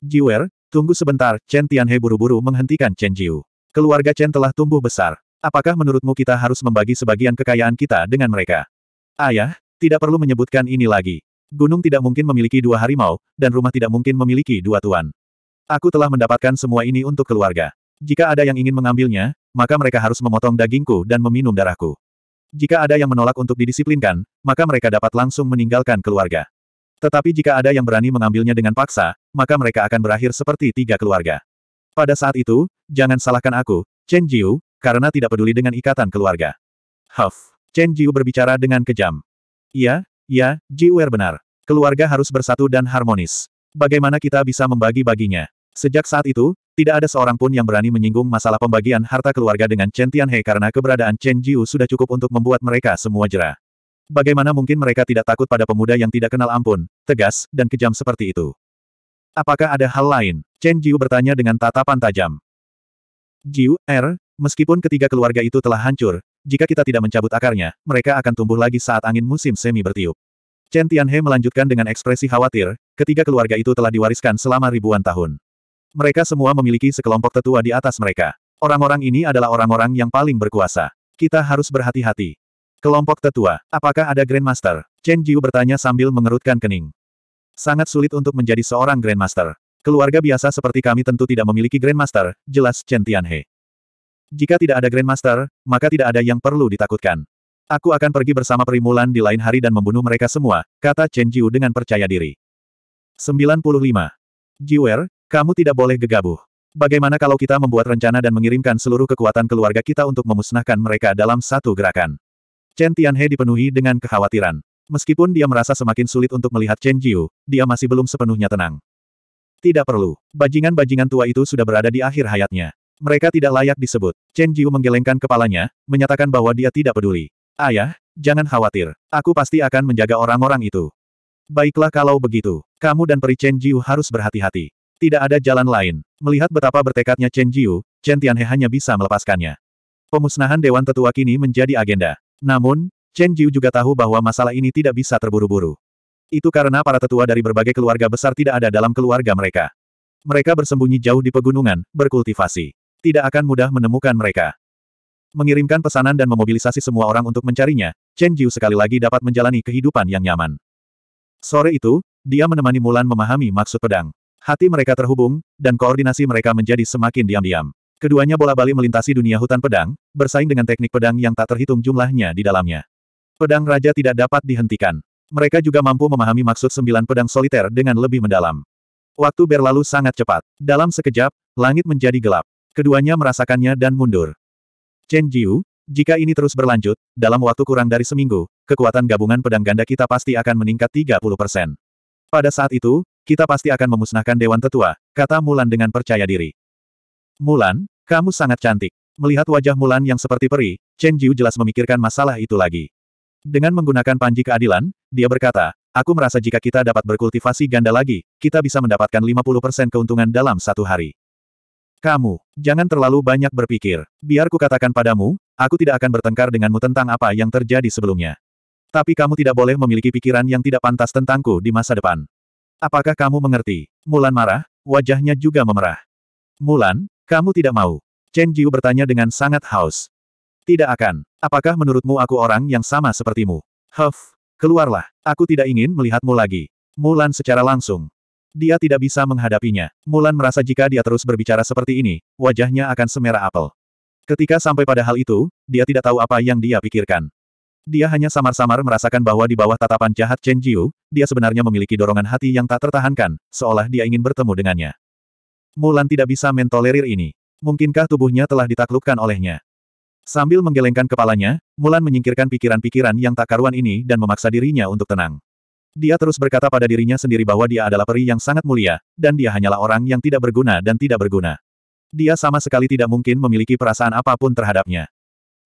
Jiwer, tunggu sebentar, Chen Tianhe buru-buru menghentikan Chen Jiu. Keluarga Chen telah tumbuh besar. Apakah menurutmu kita harus membagi sebagian kekayaan kita dengan mereka? Ayah, tidak perlu menyebutkan ini lagi. Gunung tidak mungkin memiliki dua harimau, dan rumah tidak mungkin memiliki dua tuan. Aku telah mendapatkan semua ini untuk keluarga. Jika ada yang ingin mengambilnya, maka mereka harus memotong dagingku dan meminum darahku. Jika ada yang menolak untuk didisiplinkan, maka mereka dapat langsung meninggalkan keluarga. Tetapi jika ada yang berani mengambilnya dengan paksa, maka mereka akan berakhir seperti tiga keluarga. Pada saat itu, jangan salahkan aku, Chen Jiu, karena tidak peduli dengan ikatan keluarga. Huff, Chen Jiu berbicara dengan kejam. Iya, iya, Jiuer benar. Keluarga harus bersatu dan harmonis. Bagaimana kita bisa membagi-baginya? Sejak saat itu, tidak ada seorang pun yang berani menyinggung masalah pembagian harta keluarga dengan Chen Tianhe karena keberadaan Chen Jiu sudah cukup untuk membuat mereka semua jera. Bagaimana mungkin mereka tidak takut pada pemuda yang tidak kenal ampun, tegas, dan kejam seperti itu? Apakah ada hal lain? Chen Jiu bertanya dengan tatapan tajam. Jiu, Er, meskipun ketiga keluarga itu telah hancur, jika kita tidak mencabut akarnya, mereka akan tumbuh lagi saat angin musim semi bertiup. Chen Tianhe melanjutkan dengan ekspresi khawatir, ketiga keluarga itu telah diwariskan selama ribuan tahun. Mereka semua memiliki sekelompok tetua di atas mereka. Orang-orang ini adalah orang-orang yang paling berkuasa. Kita harus berhati-hati. Kelompok tetua, apakah ada Grandmaster? Chen Jiu bertanya sambil mengerutkan kening. Sangat sulit untuk menjadi seorang Grandmaster. Keluarga biasa seperti kami tentu tidak memiliki Grandmaster, jelas Chen Tianhe. Jika tidak ada Grandmaster, maka tidak ada yang perlu ditakutkan. Aku akan pergi bersama Primulan di lain hari dan membunuh mereka semua, kata Chen Jiu dengan percaya diri. 95. Jiwer, kamu tidak boleh gegabah. Bagaimana kalau kita membuat rencana dan mengirimkan seluruh kekuatan keluarga kita untuk memusnahkan mereka dalam satu gerakan? Chen Tianhe dipenuhi dengan kekhawatiran. Meskipun dia merasa semakin sulit untuk melihat Chen Jiu, dia masih belum sepenuhnya tenang. Tidak perlu. Bajingan-bajingan tua itu sudah berada di akhir hayatnya. Mereka tidak layak disebut. Chen Jiu menggelengkan kepalanya, menyatakan bahwa dia tidak peduli. Ayah, jangan khawatir. Aku pasti akan menjaga orang-orang itu. Baiklah kalau begitu. Kamu dan peri Chen Jiu harus berhati-hati. Tidak ada jalan lain. Melihat betapa bertekadnya Chen Jiu, Chen Tianhe hanya bisa melepaskannya. Pemusnahan Dewan Tetua kini menjadi agenda. Namun, Chen Jiu juga tahu bahwa masalah ini tidak bisa terburu-buru. Itu karena para tetua dari berbagai keluarga besar tidak ada dalam keluarga mereka. Mereka bersembunyi jauh di pegunungan, berkultivasi. Tidak akan mudah menemukan mereka. Mengirimkan pesanan dan memobilisasi semua orang untuk mencarinya, Chen Jiu sekali lagi dapat menjalani kehidupan yang nyaman. Sore itu, dia menemani Mulan memahami maksud pedang. Hati mereka terhubung, dan koordinasi mereka menjadi semakin diam-diam. Keduanya bola-bali melintasi dunia hutan pedang, bersaing dengan teknik pedang yang tak terhitung jumlahnya di dalamnya. Pedang Raja tidak dapat dihentikan. Mereka juga mampu memahami maksud sembilan pedang soliter dengan lebih mendalam. Waktu berlalu sangat cepat. Dalam sekejap, langit menjadi gelap. Keduanya merasakannya dan mundur. Chen Jiu, jika ini terus berlanjut, dalam waktu kurang dari seminggu, kekuatan gabungan pedang ganda kita pasti akan meningkat 30 persen. Pada saat itu, kita pasti akan memusnahkan Dewan Tetua, kata Mulan dengan percaya diri. Mulan, kamu sangat cantik. Melihat wajah Mulan yang seperti peri, Chen Jiu jelas memikirkan masalah itu lagi. Dengan menggunakan panji keadilan, dia berkata, aku merasa jika kita dapat berkultivasi ganda lagi, kita bisa mendapatkan 50% keuntungan dalam satu hari. Kamu, jangan terlalu banyak berpikir. Biar ku katakan padamu, aku tidak akan bertengkar denganmu tentang apa yang terjadi sebelumnya. Tapi kamu tidak boleh memiliki pikiran yang tidak pantas tentangku di masa depan. Apakah kamu mengerti? Mulan marah, wajahnya juga memerah. Mulan, kamu tidak mau? Chen Jiu bertanya dengan sangat haus. Tidak akan. Apakah menurutmu aku orang yang sama sepertimu? Huff, keluarlah. Aku tidak ingin melihatmu lagi. Mulan secara langsung. Dia tidak bisa menghadapinya. Mulan merasa jika dia terus berbicara seperti ini, wajahnya akan semerah apel. Ketika sampai pada hal itu, dia tidak tahu apa yang dia pikirkan. Dia hanya samar-samar merasakan bahwa di bawah tatapan jahat Chen Jiu, dia sebenarnya memiliki dorongan hati yang tak tertahankan, seolah dia ingin bertemu dengannya. Mulan tidak bisa mentolerir ini. Mungkinkah tubuhnya telah ditaklukkan olehnya? Sambil menggelengkan kepalanya, Mulan menyingkirkan pikiran-pikiran yang tak karuan ini dan memaksa dirinya untuk tenang. Dia terus berkata pada dirinya sendiri bahwa dia adalah peri yang sangat mulia, dan dia hanyalah orang yang tidak berguna dan tidak berguna. Dia sama sekali tidak mungkin memiliki perasaan apapun terhadapnya.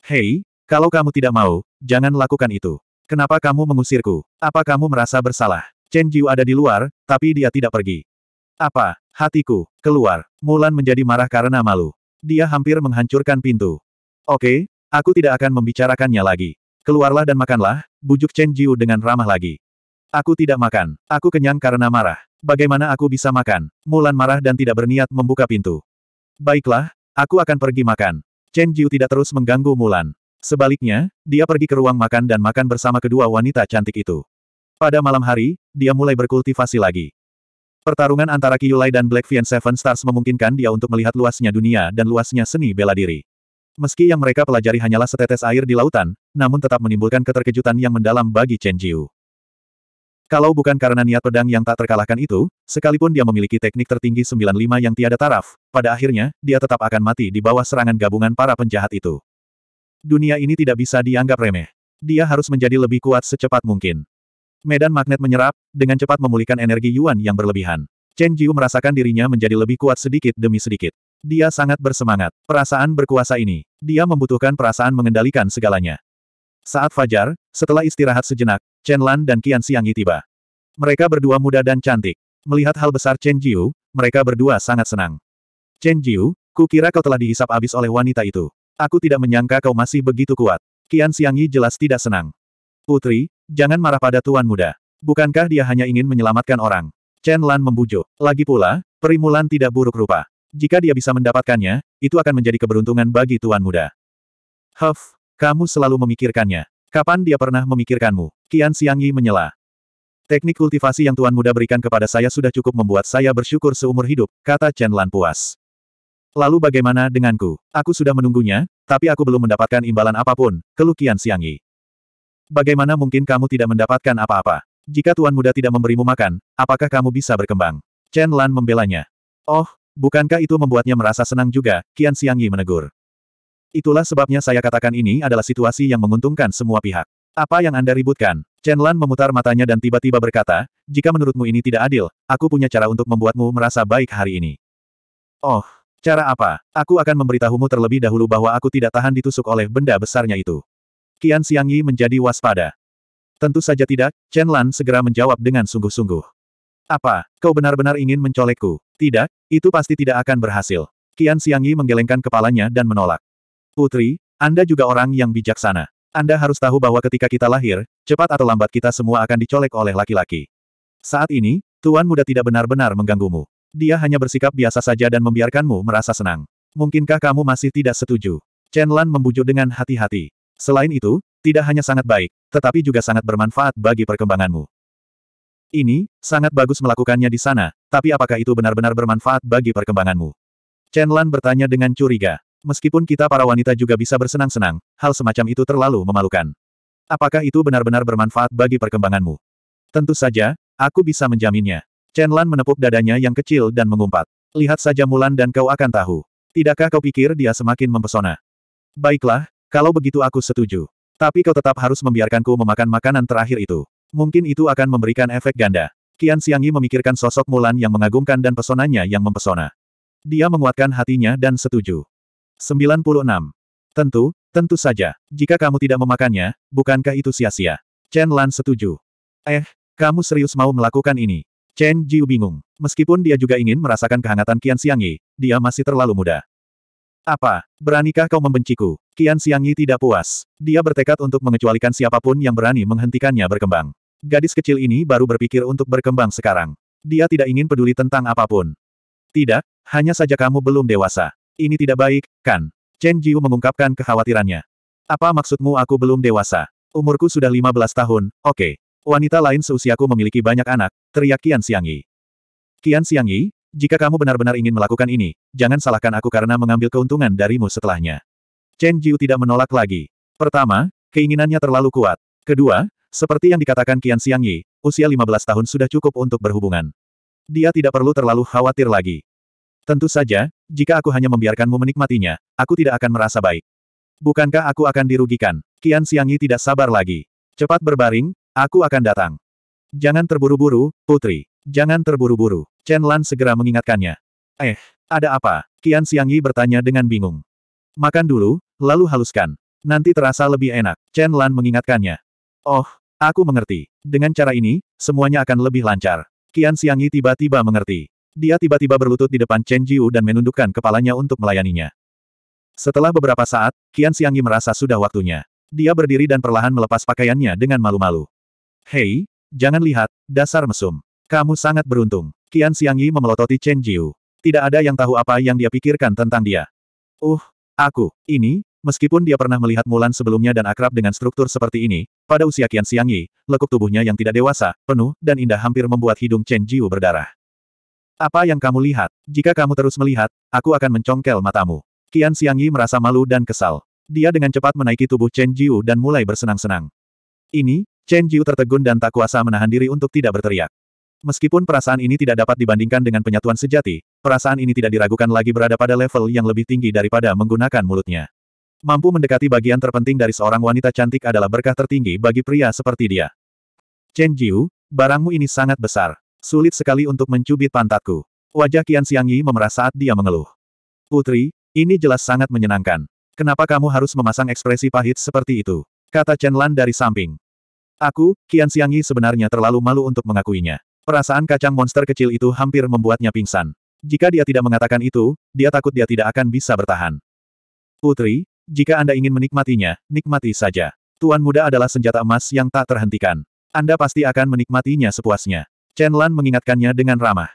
Hei, kalau kamu tidak mau, jangan lakukan itu. Kenapa kamu mengusirku? Apa kamu merasa bersalah? Chen Jiu ada di luar, tapi dia tidak pergi. Apa? Hatiku, keluar. Mulan menjadi marah karena malu. Dia hampir menghancurkan pintu. Oke, aku tidak akan membicarakannya lagi. Keluarlah dan makanlah, bujuk Chen Jiu dengan ramah lagi. Aku tidak makan. Aku kenyang karena marah. Bagaimana aku bisa makan? Mulan marah dan tidak berniat membuka pintu. Baiklah, aku akan pergi makan. Chen Jiu tidak terus mengganggu Mulan. Sebaliknya, dia pergi ke ruang makan dan makan bersama kedua wanita cantik itu. Pada malam hari, dia mulai berkultivasi lagi. Pertarungan antara Kiyulai dan Black Vian Seven Stars memungkinkan dia untuk melihat luasnya dunia dan luasnya seni bela diri. Meski yang mereka pelajari hanyalah setetes air di lautan, namun tetap menimbulkan keterkejutan yang mendalam bagi Chen Jiu. Kalau bukan karena niat pedang yang tak terkalahkan itu, sekalipun dia memiliki teknik tertinggi 95 yang tiada taraf, pada akhirnya, dia tetap akan mati di bawah serangan gabungan para penjahat itu. Dunia ini tidak bisa dianggap remeh. Dia harus menjadi lebih kuat secepat mungkin. Medan magnet menyerap, dengan cepat memulihkan energi Yuan yang berlebihan. Chen Jiu merasakan dirinya menjadi lebih kuat sedikit demi sedikit. Dia sangat bersemangat. Perasaan berkuasa ini. Dia membutuhkan perasaan mengendalikan segalanya. Saat fajar, setelah istirahat sejenak, Chen Lan dan Qian Xiangyi tiba. Mereka berdua muda dan cantik. Melihat hal besar Chen Jiu, mereka berdua sangat senang. Chen Jiu, kukira kau telah dihisap abis oleh wanita itu. Aku tidak menyangka kau masih begitu kuat. Qian Xiangyi jelas tidak senang. Putri, jangan marah pada tuan muda. Bukankah dia hanya ingin menyelamatkan orang? Chen Lan membujuk. Lagi pula, perimulan tidak buruk rupa. Jika dia bisa mendapatkannya, itu akan menjadi keberuntungan bagi tuan muda. Huff, kamu selalu memikirkannya. Kapan dia pernah memikirkanmu? Qian Xiangyi menyela. Teknik kultivasi yang tuan muda berikan kepada saya sudah cukup membuat saya bersyukur seumur hidup, kata Chen Lan puas. Lalu bagaimana denganku? Aku sudah menunggunya, tapi aku belum mendapatkan imbalan apapun, keluh Qian Xiangyi. Bagaimana mungkin kamu tidak mendapatkan apa-apa? Jika tuan muda tidak memberimu makan, apakah kamu bisa berkembang? Chen Lan membelanya. Oh, bukankah itu membuatnya merasa senang juga, Qian Xiangyi menegur. Itulah sebabnya saya katakan ini adalah situasi yang menguntungkan semua pihak. Apa yang Anda ributkan? Chen Lan memutar matanya dan tiba-tiba berkata, jika menurutmu ini tidak adil, aku punya cara untuk membuatmu merasa baik hari ini. Oh, Cara apa? Aku akan memberitahumu terlebih dahulu bahwa aku tidak tahan ditusuk oleh benda besarnya itu. Qian Xiangyi menjadi waspada. Tentu saja tidak, Chen Lan segera menjawab dengan sungguh-sungguh. Apa, kau benar-benar ingin mencolekku? Tidak, itu pasti tidak akan berhasil. Qian Xiangyi menggelengkan kepalanya dan menolak. Putri, Anda juga orang yang bijaksana. Anda harus tahu bahwa ketika kita lahir, cepat atau lambat kita semua akan dicolek oleh laki-laki. Saat ini, Tuan muda tidak benar-benar mengganggumu. Dia hanya bersikap biasa saja dan membiarkanmu merasa senang. Mungkinkah kamu masih tidak setuju? Chen Lan membujuk dengan hati-hati. Selain itu, tidak hanya sangat baik, tetapi juga sangat bermanfaat bagi perkembanganmu. Ini, sangat bagus melakukannya di sana, tapi apakah itu benar-benar bermanfaat bagi perkembanganmu? Chen Lan bertanya dengan curiga. Meskipun kita para wanita juga bisa bersenang-senang, hal semacam itu terlalu memalukan. Apakah itu benar-benar bermanfaat bagi perkembanganmu? Tentu saja, aku bisa menjaminnya. Chen Lan menepuk dadanya yang kecil dan mengumpat. Lihat saja Mulan dan kau akan tahu. Tidakkah kau pikir dia semakin mempesona? Baiklah, kalau begitu aku setuju. Tapi kau tetap harus membiarkanku memakan makanan terakhir itu. Mungkin itu akan memberikan efek ganda. Qian Xiangyi memikirkan sosok Mulan yang mengagumkan dan pesonanya yang mempesona. Dia menguatkan hatinya dan setuju. 96. Tentu, tentu saja. Jika kamu tidak memakannya, bukankah itu sia-sia? Chen Lan setuju. Eh, kamu serius mau melakukan ini? Chen Jiu bingung. Meskipun dia juga ingin merasakan kehangatan Qian Siangi, dia masih terlalu muda. Apa? Beranikah kau membenciku? Qian Siangi tidak puas. Dia bertekad untuk mengecualikan siapapun yang berani menghentikannya berkembang. Gadis kecil ini baru berpikir untuk berkembang sekarang. Dia tidak ingin peduli tentang apapun. Tidak, hanya saja kamu belum dewasa. Ini tidak baik, kan? Chen Jiu mengungkapkan kekhawatirannya. Apa maksudmu aku belum dewasa? Umurku sudah 15 tahun, oke. Okay. Wanita lain seusiaku memiliki banyak anak, teriak Qian Xiangyi. Qian Xiangyi, jika kamu benar-benar ingin melakukan ini, jangan salahkan aku karena mengambil keuntungan darimu setelahnya. Chen Jiu tidak menolak lagi. Pertama, keinginannya terlalu kuat. Kedua, seperti yang dikatakan Qian Xiangyi, usia 15 tahun sudah cukup untuk berhubungan. Dia tidak perlu terlalu khawatir lagi. Tentu saja, jika aku hanya membiarkanmu menikmatinya, aku tidak akan merasa baik. Bukankah aku akan dirugikan? Qian Xiangyi tidak sabar lagi. Cepat berbaring, Aku akan datang. Jangan terburu-buru, putri. Jangan terburu-buru. Chen Lan segera mengingatkannya. Eh, ada apa? Qian Yi bertanya dengan bingung. Makan dulu, lalu haluskan. Nanti terasa lebih enak. Chen Lan mengingatkannya. Oh, aku mengerti. Dengan cara ini, semuanya akan lebih lancar. Qian Yi tiba-tiba mengerti. Dia tiba-tiba berlutut di depan Chen Jiu dan menundukkan kepalanya untuk melayaninya. Setelah beberapa saat, Qian Yi merasa sudah waktunya. Dia berdiri dan perlahan melepas pakaiannya dengan malu-malu. Hei, jangan lihat, dasar mesum. Kamu sangat beruntung. Kian Xiangyi memelototi Chen Jiu. Tidak ada yang tahu apa yang dia pikirkan tentang dia. Uh, aku, ini, meskipun dia pernah melihat Mulan sebelumnya dan akrab dengan struktur seperti ini, pada usia Kian Xiangyi, lekuk tubuhnya yang tidak dewasa, penuh, dan indah hampir membuat hidung Chen Jiu berdarah. Apa yang kamu lihat? Jika kamu terus melihat, aku akan mencongkel matamu. Kian Xiangyi merasa malu dan kesal. Dia dengan cepat menaiki tubuh Chen Jiu dan mulai bersenang-senang. Ini, Chen Jiu tertegun dan tak kuasa menahan diri untuk tidak berteriak. Meskipun perasaan ini tidak dapat dibandingkan dengan penyatuan sejati, perasaan ini tidak diragukan lagi berada pada level yang lebih tinggi daripada menggunakan mulutnya. Mampu mendekati bagian terpenting dari seorang wanita cantik adalah berkah tertinggi bagi pria seperti dia. Chen Jiu, barangmu ini sangat besar. Sulit sekali untuk mencubit pantatku. Wajah Qian Yi memerah saat dia mengeluh. Putri, ini jelas sangat menyenangkan. Kenapa kamu harus memasang ekspresi pahit seperti itu? Kata Chen Lan dari samping. Aku, Kian Siangi sebenarnya terlalu malu untuk mengakuinya. Perasaan kacang monster kecil itu hampir membuatnya pingsan. Jika dia tidak mengatakan itu, dia takut dia tidak akan bisa bertahan. Putri, jika Anda ingin menikmatinya, nikmati saja. Tuan muda adalah senjata emas yang tak terhentikan. Anda pasti akan menikmatinya sepuasnya. Chen Lan mengingatkannya dengan ramah.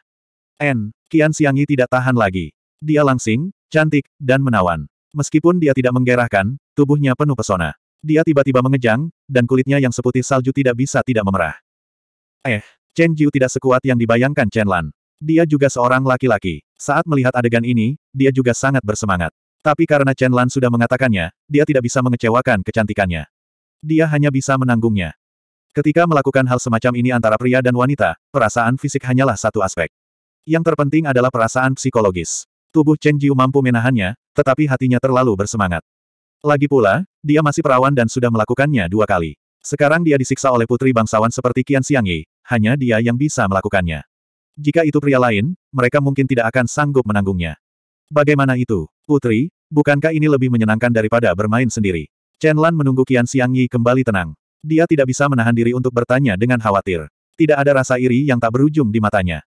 N. Kian Siangi tidak tahan lagi. Dia langsing, cantik, dan menawan. Meskipun dia tidak menggerahkan, tubuhnya penuh pesona. Dia tiba-tiba mengejang, dan kulitnya yang seputih salju tidak bisa tidak memerah. Eh, Chen Jiu tidak sekuat yang dibayangkan Chen Lan. Dia juga seorang laki-laki. Saat melihat adegan ini, dia juga sangat bersemangat. Tapi karena Chen Lan sudah mengatakannya, dia tidak bisa mengecewakan kecantikannya. Dia hanya bisa menanggungnya. Ketika melakukan hal semacam ini antara pria dan wanita, perasaan fisik hanyalah satu aspek. Yang terpenting adalah perasaan psikologis. Tubuh Chen Jiu mampu menahannya, tetapi hatinya terlalu bersemangat. Lagi pula, dia masih perawan dan sudah melakukannya dua kali. Sekarang dia disiksa oleh putri bangsawan seperti Qian Yi. hanya dia yang bisa melakukannya. Jika itu pria lain, mereka mungkin tidak akan sanggup menanggungnya. Bagaimana itu, putri, bukankah ini lebih menyenangkan daripada bermain sendiri? Chen Lan menunggu Qian Yi kembali tenang. Dia tidak bisa menahan diri untuk bertanya dengan khawatir. Tidak ada rasa iri yang tak berujung di matanya.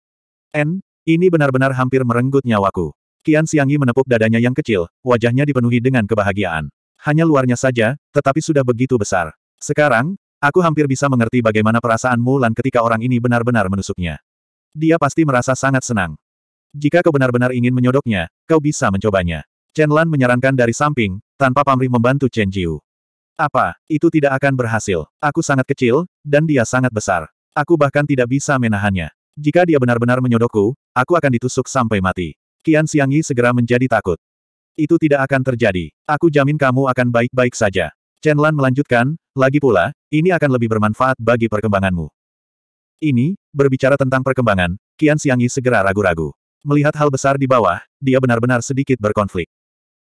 N, ini benar-benar hampir merenggut nyawaku. Kian Xiangyi menepuk dadanya yang kecil, wajahnya dipenuhi dengan kebahagiaan. Hanya luarnya saja, tetapi sudah begitu besar. Sekarang, aku hampir bisa mengerti bagaimana perasaan Mulan ketika orang ini benar-benar menusuknya. Dia pasti merasa sangat senang. Jika kau benar-benar ingin menyodoknya, kau bisa mencobanya. Chen Lan menyarankan dari samping, tanpa pamrih membantu Chen Jiu. Apa, itu tidak akan berhasil. Aku sangat kecil, dan dia sangat besar. Aku bahkan tidak bisa menahannya. Jika dia benar-benar menyodokku, aku akan ditusuk sampai mati. Qian Xiangyi segera menjadi takut. Itu tidak akan terjadi. Aku jamin kamu akan baik-baik saja. Chen Lan melanjutkan, lagi pula, ini akan lebih bermanfaat bagi perkembanganmu. Ini, berbicara tentang perkembangan, Qian Xiangyi segera ragu-ragu. Melihat hal besar di bawah, dia benar-benar sedikit berkonflik.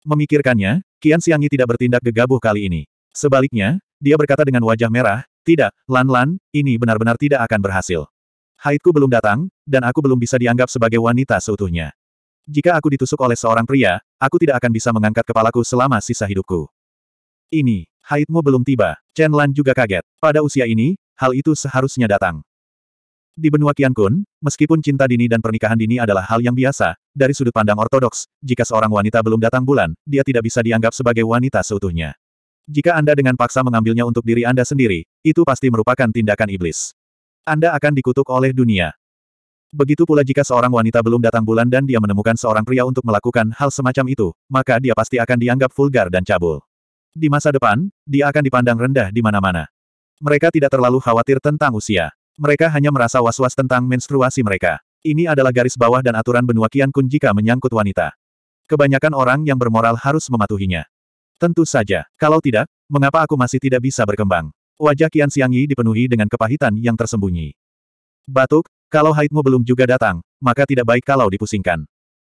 Memikirkannya, Qian Xiangyi tidak bertindak gegabah kali ini. Sebaliknya, dia berkata dengan wajah merah, tidak, Lan Lan, ini benar-benar tidak akan berhasil. Haidku belum datang, dan aku belum bisa dianggap sebagai wanita seutuhnya. Jika aku ditusuk oleh seorang pria, aku tidak akan bisa mengangkat kepalaku selama sisa hidupku. Ini, haidmu belum tiba. Chen Lan juga kaget. Pada usia ini, hal itu seharusnya datang. Di benua Kun, meskipun cinta dini dan pernikahan dini adalah hal yang biasa, dari sudut pandang ortodoks, jika seorang wanita belum datang bulan, dia tidak bisa dianggap sebagai wanita seutuhnya. Jika Anda dengan paksa mengambilnya untuk diri Anda sendiri, itu pasti merupakan tindakan iblis. Anda akan dikutuk oleh dunia. Begitu pula jika seorang wanita belum datang bulan dan dia menemukan seorang pria untuk melakukan hal semacam itu, maka dia pasti akan dianggap vulgar dan cabul. Di masa depan, dia akan dipandang rendah di mana-mana. Mereka tidak terlalu khawatir tentang usia. Mereka hanya merasa was-was tentang menstruasi mereka. Ini adalah garis bawah dan aturan benua Kian Kun jika menyangkut wanita. Kebanyakan orang yang bermoral harus mematuhinya. Tentu saja, kalau tidak, mengapa aku masih tidak bisa berkembang? Wajah kian siangi dipenuhi dengan kepahitan yang tersembunyi. Batuk, kalau haidmu belum juga datang, maka tidak baik kalau dipusingkan.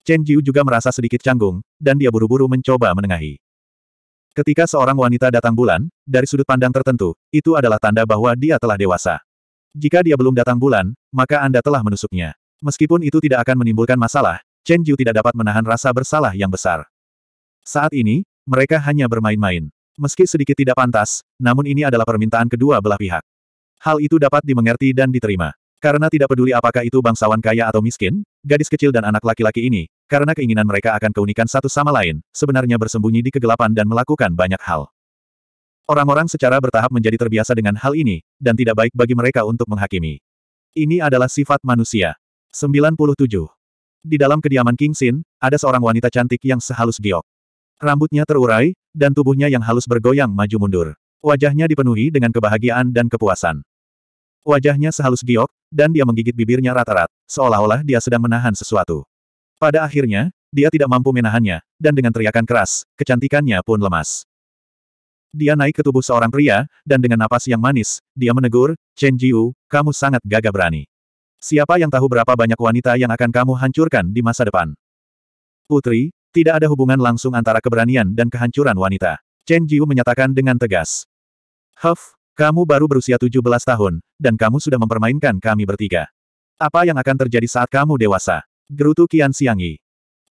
Chen Jiu juga merasa sedikit canggung, dan dia buru-buru mencoba menengahi. Ketika seorang wanita datang bulan, dari sudut pandang tertentu, itu adalah tanda bahwa dia telah dewasa. Jika dia belum datang bulan, maka Anda telah menusuknya. Meskipun itu tidak akan menimbulkan masalah, Chen Jiu tidak dapat menahan rasa bersalah yang besar. Saat ini, mereka hanya bermain-main. Meski sedikit tidak pantas, namun ini adalah permintaan kedua belah pihak. Hal itu dapat dimengerti dan diterima. Karena tidak peduli apakah itu bangsawan kaya atau miskin, gadis kecil dan anak laki-laki ini, karena keinginan mereka akan keunikan satu sama lain, sebenarnya bersembunyi di kegelapan dan melakukan banyak hal. Orang-orang secara bertahap menjadi terbiasa dengan hal ini, dan tidak baik bagi mereka untuk menghakimi. Ini adalah sifat manusia. 97. Di dalam kediaman King Sin, ada seorang wanita cantik yang sehalus giok. Rambutnya terurai, dan tubuhnya yang halus bergoyang maju mundur. Wajahnya dipenuhi dengan kebahagiaan dan kepuasan. Wajahnya sehalus giok, dan dia menggigit bibirnya rata-rat, seolah-olah dia sedang menahan sesuatu. Pada akhirnya, dia tidak mampu menahannya, dan dengan teriakan keras, kecantikannya pun lemas. Dia naik ke tubuh seorang pria, dan dengan napas yang manis, dia menegur, Chen Jiu, kamu sangat gagah berani. Siapa yang tahu berapa banyak wanita yang akan kamu hancurkan di masa depan? Putri, tidak ada hubungan langsung antara keberanian dan kehancuran wanita. Chen Jiu menyatakan dengan tegas. Huff, kamu baru berusia 17 tahun, dan kamu sudah mempermainkan kami bertiga. Apa yang akan terjadi saat kamu dewasa? Gerutu Kian Siangi.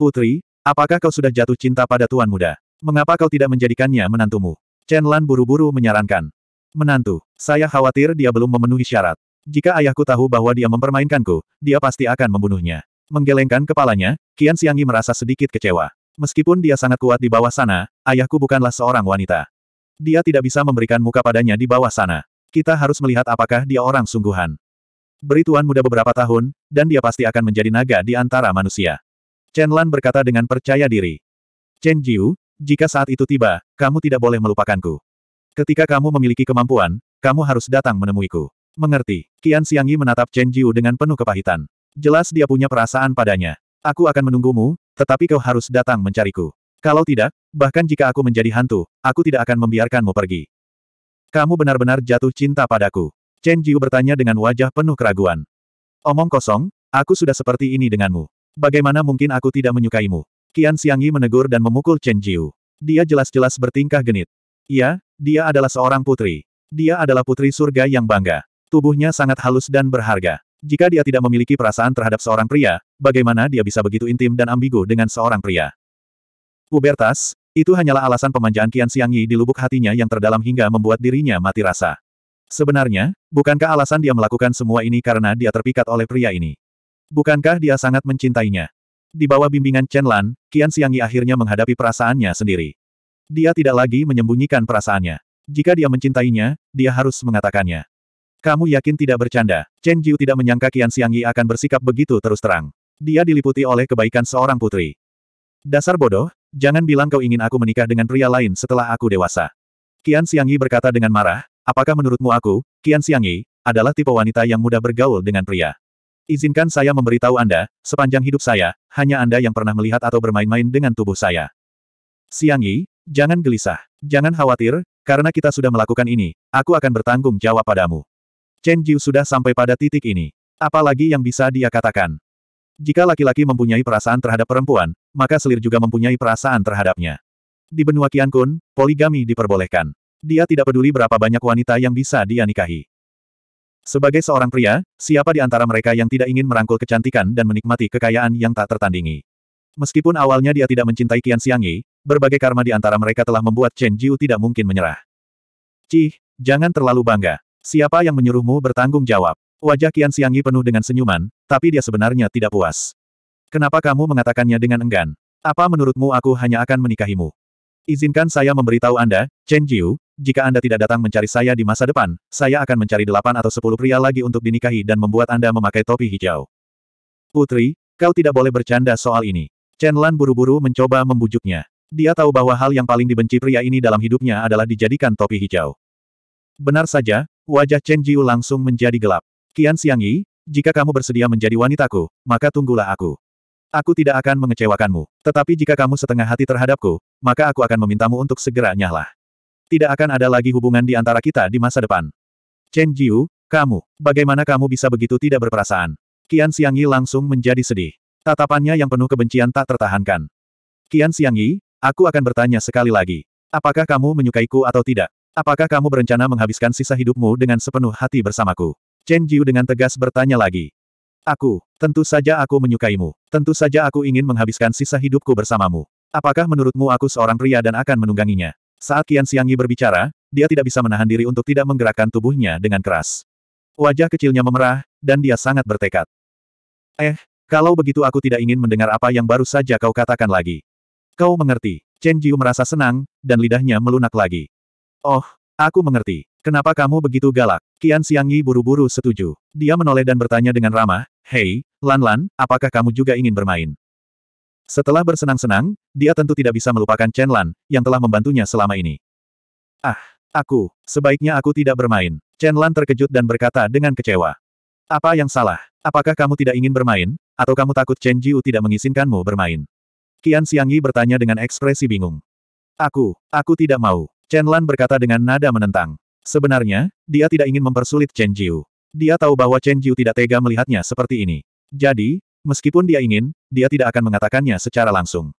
Putri, apakah kau sudah jatuh cinta pada tuan muda? Mengapa kau tidak menjadikannya menantumu? Chen Lan buru-buru menyarankan. Menantu, saya khawatir dia belum memenuhi syarat. Jika ayahku tahu bahwa dia mempermainkanku, dia pasti akan membunuhnya. Menggelengkan kepalanya, Kian Siangi merasa sedikit kecewa. Meskipun dia sangat kuat di bawah sana, ayahku bukanlah seorang wanita. Dia tidak bisa memberikan muka padanya di bawah sana. Kita harus melihat apakah dia orang sungguhan. Beri tuan muda beberapa tahun, dan dia pasti akan menjadi naga di antara manusia. Chen Lan berkata dengan percaya diri. Chen Jiu, jika saat itu tiba, kamu tidak boleh melupakanku. Ketika kamu memiliki kemampuan, kamu harus datang menemuiku. Mengerti, Qian Xiangyi menatap Chen Jiu dengan penuh kepahitan. Jelas dia punya perasaan padanya. Aku akan menunggumu, tetapi kau harus datang mencariku. Kalau tidak, bahkan jika aku menjadi hantu, aku tidak akan membiarkanmu pergi. Kamu benar-benar jatuh cinta padaku. Chen Jiu bertanya dengan wajah penuh keraguan. Omong kosong, aku sudah seperti ini denganmu. Bagaimana mungkin aku tidak menyukaimu? Qian Xiangyi menegur dan memukul Chen Jiu. Dia jelas-jelas bertingkah genit. Iya, dia adalah seorang putri. Dia adalah putri surga yang bangga. Tubuhnya sangat halus dan berharga. Jika dia tidak memiliki perasaan terhadap seorang pria, bagaimana dia bisa begitu intim dan ambigu dengan seorang pria? Pubertas, itu hanyalah alasan pemanjaan Qian Yi di lubuk hatinya yang terdalam hingga membuat dirinya mati rasa. Sebenarnya, bukankah alasan dia melakukan semua ini karena dia terpikat oleh pria ini? Bukankah dia sangat mencintainya? Di bawah bimbingan Chen Lan, Qian Yi akhirnya menghadapi perasaannya sendiri. Dia tidak lagi menyembunyikan perasaannya. Jika dia mencintainya, dia harus mengatakannya. Kamu yakin tidak bercanda? Chen Jiu tidak menyangka Qian Yi akan bersikap begitu terus terang. Dia diliputi oleh kebaikan seorang putri. Dasar bodoh, Jangan bilang kau ingin aku menikah dengan pria lain setelah aku dewasa. Qian Xiangyi berkata dengan marah, apakah menurutmu aku, Qian Xiangyi, adalah tipe wanita yang mudah bergaul dengan pria? Izinkan saya memberitahu Anda, sepanjang hidup saya, hanya Anda yang pernah melihat atau bermain-main dengan tubuh saya. Xiangyi, jangan gelisah. Jangan khawatir, karena kita sudah melakukan ini, aku akan bertanggung jawab padamu. Chen Jiu sudah sampai pada titik ini. Apalagi yang bisa dia katakan? Jika laki-laki mempunyai perasaan terhadap perempuan, maka selir juga mempunyai perasaan terhadapnya. Di benua Qiankun, poligami diperbolehkan. Dia tidak peduli berapa banyak wanita yang bisa dia nikahi. Sebagai seorang pria, siapa di antara mereka yang tidak ingin merangkul kecantikan dan menikmati kekayaan yang tak tertandingi? Meskipun awalnya dia tidak mencintai Qian Xiangyi, berbagai karma di antara mereka telah membuat Chen Jiu tidak mungkin menyerah. Cih, jangan terlalu bangga. Siapa yang menyuruhmu bertanggung jawab? Wajah Qian Xiangyi penuh dengan senyuman, tapi dia sebenarnya tidak puas. Kenapa kamu mengatakannya dengan enggan? Apa menurutmu aku hanya akan menikahimu? Izinkan saya memberitahu Anda, Chen Jiu, jika Anda tidak datang mencari saya di masa depan, saya akan mencari delapan atau sepuluh pria lagi untuk dinikahi dan membuat Anda memakai topi hijau. Putri, kau tidak boleh bercanda soal ini. Chen Lan buru-buru mencoba membujuknya. Dia tahu bahwa hal yang paling dibenci pria ini dalam hidupnya adalah dijadikan topi hijau. Benar saja, wajah Chen Jiu langsung menjadi gelap. Qian Xiangyi, jika kamu bersedia menjadi wanitaku, maka tunggulah aku. Aku tidak akan mengecewakanmu. Tetapi jika kamu setengah hati terhadapku, maka aku akan memintamu untuk segera nyahlah. Tidak akan ada lagi hubungan di antara kita di masa depan. Chen Jiu, kamu, bagaimana kamu bisa begitu tidak berperasaan? Qian Xiangyi langsung menjadi sedih. Tatapannya yang penuh kebencian tak tertahankan. Qian Xiangyi, aku akan bertanya sekali lagi. Apakah kamu menyukaiku atau tidak? Apakah kamu berencana menghabiskan sisa hidupmu dengan sepenuh hati bersamaku? Chen Jiu dengan tegas bertanya lagi. Aku, tentu saja aku menyukaimu. Tentu saja aku ingin menghabiskan sisa hidupku bersamamu. Apakah menurutmu aku seorang pria dan akan menungganginya? Saat kian Xiangyi berbicara, dia tidak bisa menahan diri untuk tidak menggerakkan tubuhnya dengan keras. Wajah kecilnya memerah, dan dia sangat bertekad. Eh, kalau begitu aku tidak ingin mendengar apa yang baru saja kau katakan lagi. Kau mengerti, Chen Jiu merasa senang, dan lidahnya melunak lagi. Oh, Aku mengerti. Kenapa kamu begitu galak? Qian Xiangyi buru-buru setuju. Dia menoleh dan bertanya dengan ramah, Hei, Lan-Lan, apakah kamu juga ingin bermain? Setelah bersenang-senang, dia tentu tidak bisa melupakan Chen Lan, yang telah membantunya selama ini. Ah, aku, sebaiknya aku tidak bermain. Chen Lan terkejut dan berkata dengan kecewa. Apa yang salah? Apakah kamu tidak ingin bermain, atau kamu takut Chen Jiu tidak mengizinkanmu bermain? Qian Xiangyi bertanya dengan ekspresi bingung. Aku, aku tidak mau. Chen Lan berkata dengan nada menentang. Sebenarnya, dia tidak ingin mempersulit Chen Jiu. Dia tahu bahwa Chen Jiu tidak tega melihatnya seperti ini. Jadi, meskipun dia ingin, dia tidak akan mengatakannya secara langsung.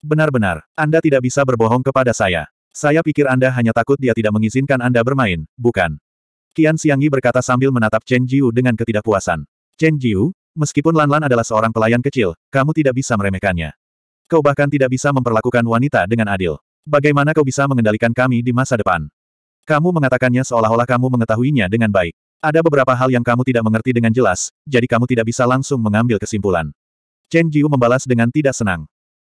Benar-benar, Anda tidak bisa berbohong kepada saya. Saya pikir Anda hanya takut dia tidak mengizinkan Anda bermain, bukan? Qian Xiangyi berkata sambil menatap Chen Jiu dengan ketidakpuasan. Chen Jiu, meskipun Lan Lan adalah seorang pelayan kecil, kamu tidak bisa meremehkannya. Kau bahkan tidak bisa memperlakukan wanita dengan adil. Bagaimana kau bisa mengendalikan kami di masa depan? Kamu mengatakannya seolah-olah kamu mengetahuinya dengan baik. Ada beberapa hal yang kamu tidak mengerti dengan jelas, jadi kamu tidak bisa langsung mengambil kesimpulan. Chen Jiu membalas dengan tidak senang.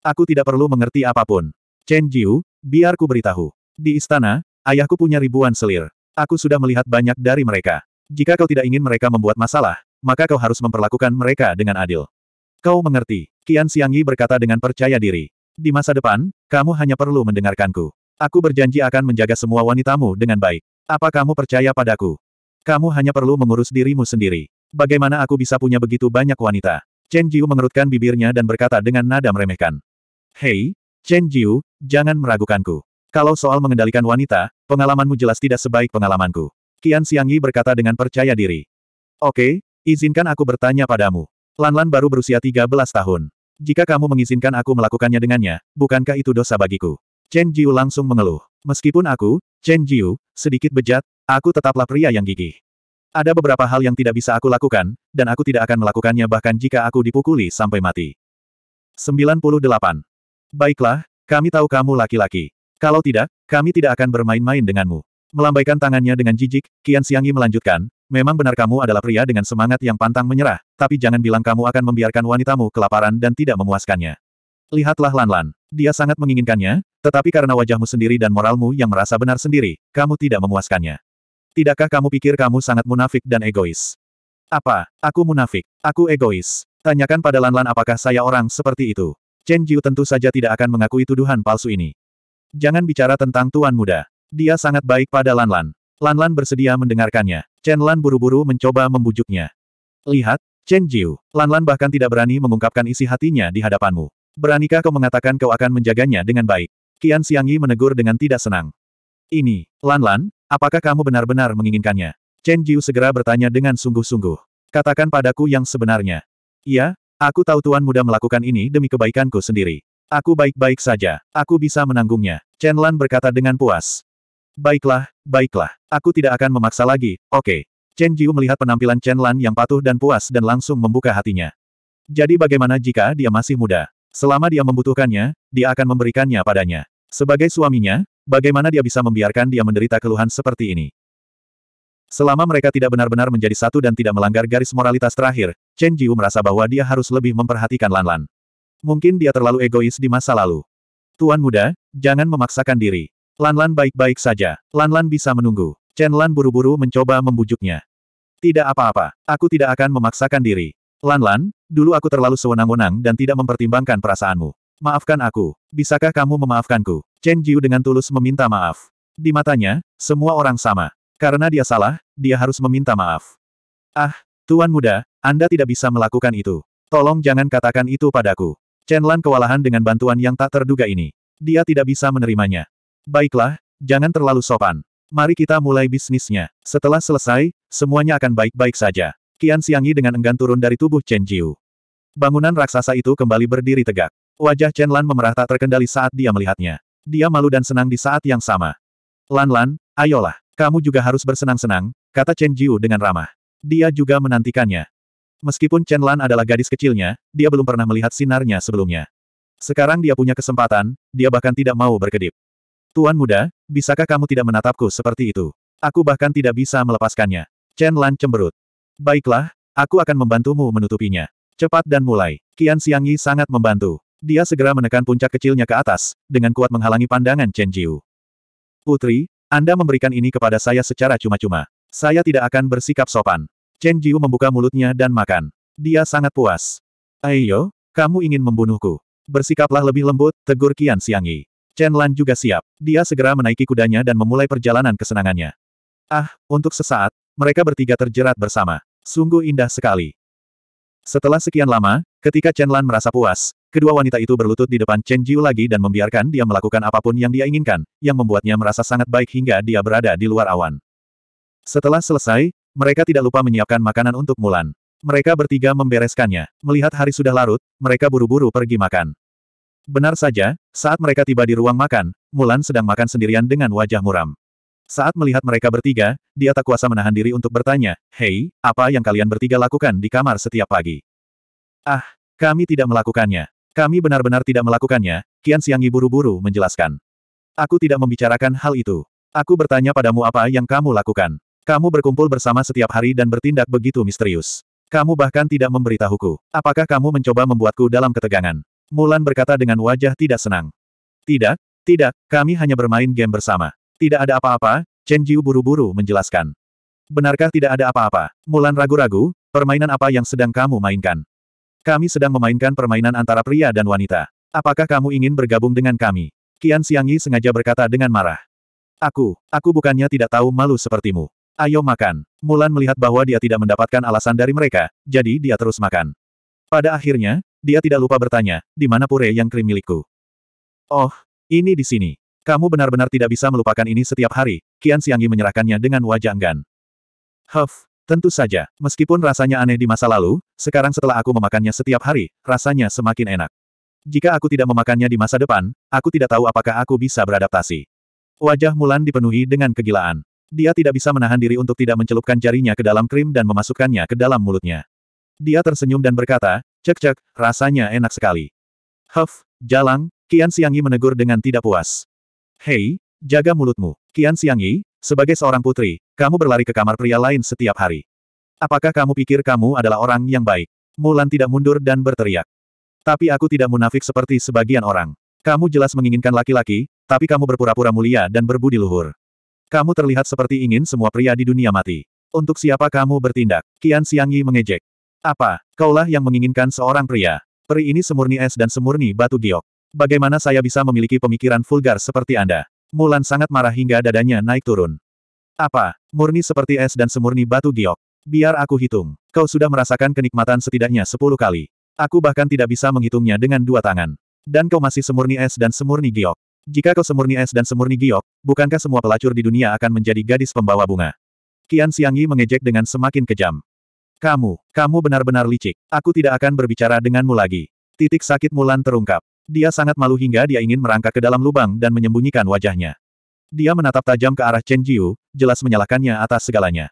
Aku tidak perlu mengerti apapun. Chen Jiu, biar ku beritahu. Di istana, ayahku punya ribuan selir. Aku sudah melihat banyak dari mereka. Jika kau tidak ingin mereka membuat masalah, maka kau harus memperlakukan mereka dengan adil. Kau mengerti, Qian Xiangyi berkata dengan percaya diri. Di masa depan, kamu hanya perlu mendengarkanku. Aku berjanji akan menjaga semua wanitamu dengan baik. Apa kamu percaya padaku? Kamu hanya perlu mengurus dirimu sendiri. Bagaimana aku bisa punya begitu banyak wanita? Chen Jiu mengerutkan bibirnya dan berkata dengan nada meremehkan. Hei, Chen Jiu, jangan meragukanku. Kalau soal mengendalikan wanita, pengalamanmu jelas tidak sebaik pengalamanku. Qian Yi berkata dengan percaya diri. Oke, izinkan aku bertanya padamu. Lanlan baru berusia 13 tahun. Jika kamu mengizinkan aku melakukannya dengannya, bukankah itu dosa bagiku? Chen Jiu langsung mengeluh. Meskipun aku, Chen Jiu, sedikit bejat, aku tetaplah pria yang gigih. Ada beberapa hal yang tidak bisa aku lakukan, dan aku tidak akan melakukannya bahkan jika aku dipukuli sampai mati. 98. Baiklah, kami tahu kamu laki-laki. Kalau tidak, kami tidak akan bermain-main denganmu. Melambaikan tangannya dengan jijik, Qian Siangi melanjutkan, Memang benar kamu adalah pria dengan semangat yang pantang menyerah, tapi jangan bilang kamu akan membiarkan wanitamu kelaparan dan tidak memuaskannya. Lihatlah Lanlan. Dia sangat menginginkannya, tetapi karena wajahmu sendiri dan moralmu yang merasa benar sendiri, kamu tidak memuaskannya. Tidakkah kamu pikir kamu sangat munafik dan egois? Apa? Aku munafik. Aku egois. Tanyakan pada Lanlan apakah saya orang seperti itu. Chen Jiu tentu saja tidak akan mengakui tuduhan palsu ini. Jangan bicara tentang tuan muda. Dia sangat baik pada Lanlan. Lan Lan bersedia mendengarkannya. Chen Lan buru-buru mencoba membujuknya. Lihat, Chen Jiu. Lan Lan bahkan tidak berani mengungkapkan isi hatinya di hadapanmu. Beranikah kau mengatakan kau akan menjaganya dengan baik? Qian Xiangyi menegur dengan tidak senang. Ini, Lan Lan, apakah kamu benar-benar menginginkannya? Chen Jiu segera bertanya dengan sungguh-sungguh. Katakan padaku yang sebenarnya. Iya, aku tahu Tuan Muda melakukan ini demi kebaikanku sendiri. Aku baik-baik saja. Aku bisa menanggungnya. Chen Lan berkata dengan puas. Baiklah, baiklah. Aku tidak akan memaksa lagi, oke. Okay. Chen Jiu melihat penampilan Chen Lan yang patuh dan puas dan langsung membuka hatinya. Jadi bagaimana jika dia masih muda? Selama dia membutuhkannya, dia akan memberikannya padanya. Sebagai suaminya, bagaimana dia bisa membiarkan dia menderita keluhan seperti ini? Selama mereka tidak benar-benar menjadi satu dan tidak melanggar garis moralitas terakhir, Chen Jiu merasa bahwa dia harus lebih memperhatikan Lan Lan. Mungkin dia terlalu egois di masa lalu. Tuan muda, jangan memaksakan diri. Lanlan baik-baik saja. Lanlan bisa menunggu. Chen Lan buru-buru mencoba membujuknya. Tidak apa-apa, aku tidak akan memaksakan diri. Lanlan, dulu aku terlalu sewenang-wenang dan tidak mempertimbangkan perasaanmu. Maafkan aku. Bisakah kamu memaafkanku? Chen Jiu dengan tulus meminta maaf. Di matanya, semua orang sama. Karena dia salah, dia harus meminta maaf. Ah, Tuan Muda, Anda tidak bisa melakukan itu. Tolong jangan katakan itu padaku. Chen Lan kewalahan dengan bantuan yang tak terduga ini. Dia tidak bisa menerimanya. Baiklah, jangan terlalu sopan. Mari kita mulai bisnisnya. Setelah selesai, semuanya akan baik-baik saja. Kian siangi dengan enggan turun dari tubuh Chen Jiu. Bangunan raksasa itu kembali berdiri tegak. Wajah Chen Lan memerah tak terkendali saat dia melihatnya. Dia malu dan senang di saat yang sama. Lan Lan, ayolah, kamu juga harus bersenang-senang, kata Chen Jiu dengan ramah. Dia juga menantikannya. Meskipun Chen Lan adalah gadis kecilnya, dia belum pernah melihat sinarnya sebelumnya. Sekarang dia punya kesempatan, dia bahkan tidak mau berkedip. Tuan muda, bisakah kamu tidak menatapku seperti itu? Aku bahkan tidak bisa melepaskannya. Chen Lan cemberut. Baiklah, aku akan membantumu menutupinya. Cepat dan mulai. Qian Xiangyi sangat membantu. Dia segera menekan puncak kecilnya ke atas, dengan kuat menghalangi pandangan Chen Jiu. Putri, Anda memberikan ini kepada saya secara cuma-cuma. Saya tidak akan bersikap sopan. Chen Jiu membuka mulutnya dan makan. Dia sangat puas. Ayo, kamu ingin membunuhku. Bersikaplah lebih lembut, tegur Qian Xiangyi. Chen Lan juga siap. Dia segera menaiki kudanya dan memulai perjalanan kesenangannya. Ah, untuk sesaat, mereka bertiga terjerat bersama. Sungguh indah sekali. Setelah sekian lama, ketika Chen Lan merasa puas, kedua wanita itu berlutut di depan Chen Jiu lagi dan membiarkan dia melakukan apapun yang dia inginkan, yang membuatnya merasa sangat baik hingga dia berada di luar awan. Setelah selesai, mereka tidak lupa menyiapkan makanan untuk Mulan. Mereka bertiga membereskannya. Melihat hari sudah larut, mereka buru-buru pergi makan. Benar saja, saat mereka tiba di ruang makan, Mulan sedang makan sendirian dengan wajah muram. Saat melihat mereka bertiga, dia tak kuasa menahan diri untuk bertanya, Hei, apa yang kalian bertiga lakukan di kamar setiap pagi? Ah, kami tidak melakukannya. Kami benar-benar tidak melakukannya, Kian Siang buru-buru menjelaskan. Aku tidak membicarakan hal itu. Aku bertanya padamu apa yang kamu lakukan. Kamu berkumpul bersama setiap hari dan bertindak begitu misterius. Kamu bahkan tidak memberitahuku. Apakah kamu mencoba membuatku dalam ketegangan? Mulan berkata dengan wajah tidak senang. Tidak, tidak, kami hanya bermain game bersama. Tidak ada apa-apa, Chen Jiu buru-buru menjelaskan. Benarkah tidak ada apa-apa? Mulan ragu-ragu, permainan apa yang sedang kamu mainkan? Kami sedang memainkan permainan antara pria dan wanita. Apakah kamu ingin bergabung dengan kami? Qian Xiangyi sengaja berkata dengan marah. Aku, aku bukannya tidak tahu malu sepertimu. Ayo makan. Mulan melihat bahwa dia tidak mendapatkan alasan dari mereka, jadi dia terus makan. Pada akhirnya, dia tidak lupa bertanya, di mana pure yang krim milikku? Oh, ini di sini. Kamu benar-benar tidak bisa melupakan ini setiap hari, Kian Siangi menyerahkannya dengan wajah enggan. Huff, tentu saja, meskipun rasanya aneh di masa lalu, sekarang setelah aku memakannya setiap hari, rasanya semakin enak. Jika aku tidak memakannya di masa depan, aku tidak tahu apakah aku bisa beradaptasi. Wajah Mulan dipenuhi dengan kegilaan. Dia tidak bisa menahan diri untuk tidak mencelupkan jarinya ke dalam krim dan memasukkannya ke dalam mulutnya. Dia tersenyum dan berkata, Cek-cek, rasanya enak sekali. Huff, jalang, Kian Siangi menegur dengan tidak puas. Hei, jaga mulutmu. Kian Siangi, sebagai seorang putri, kamu berlari ke kamar pria lain setiap hari. Apakah kamu pikir kamu adalah orang yang baik? Mulan tidak mundur dan berteriak. Tapi aku tidak munafik seperti sebagian orang. Kamu jelas menginginkan laki-laki, tapi kamu berpura-pura mulia dan berbudi luhur. Kamu terlihat seperti ingin semua pria di dunia mati. Untuk siapa kamu bertindak? Kian Siangi mengejek. Apa, kaulah yang menginginkan seorang pria? Peri ini semurni es dan semurni batu giok. Bagaimana saya bisa memiliki pemikiran vulgar seperti Anda? Mulan sangat marah hingga dadanya naik turun. Apa, murni seperti es dan semurni batu giok? Biar aku hitung. Kau sudah merasakan kenikmatan setidaknya sepuluh kali. Aku bahkan tidak bisa menghitungnya dengan dua tangan. Dan kau masih semurni es dan semurni giok. Jika kau semurni es dan semurni giok, bukankah semua pelacur di dunia akan menjadi gadis pembawa bunga? Kian Xiangyi mengejek dengan semakin kejam. Kamu, kamu benar-benar licik. Aku tidak akan berbicara denganmu lagi. Titik sakit Mulan terungkap. Dia sangat malu hingga dia ingin merangkak ke dalam lubang dan menyembunyikan wajahnya. Dia menatap tajam ke arah Chen Jiu, jelas menyalahkannya atas segalanya.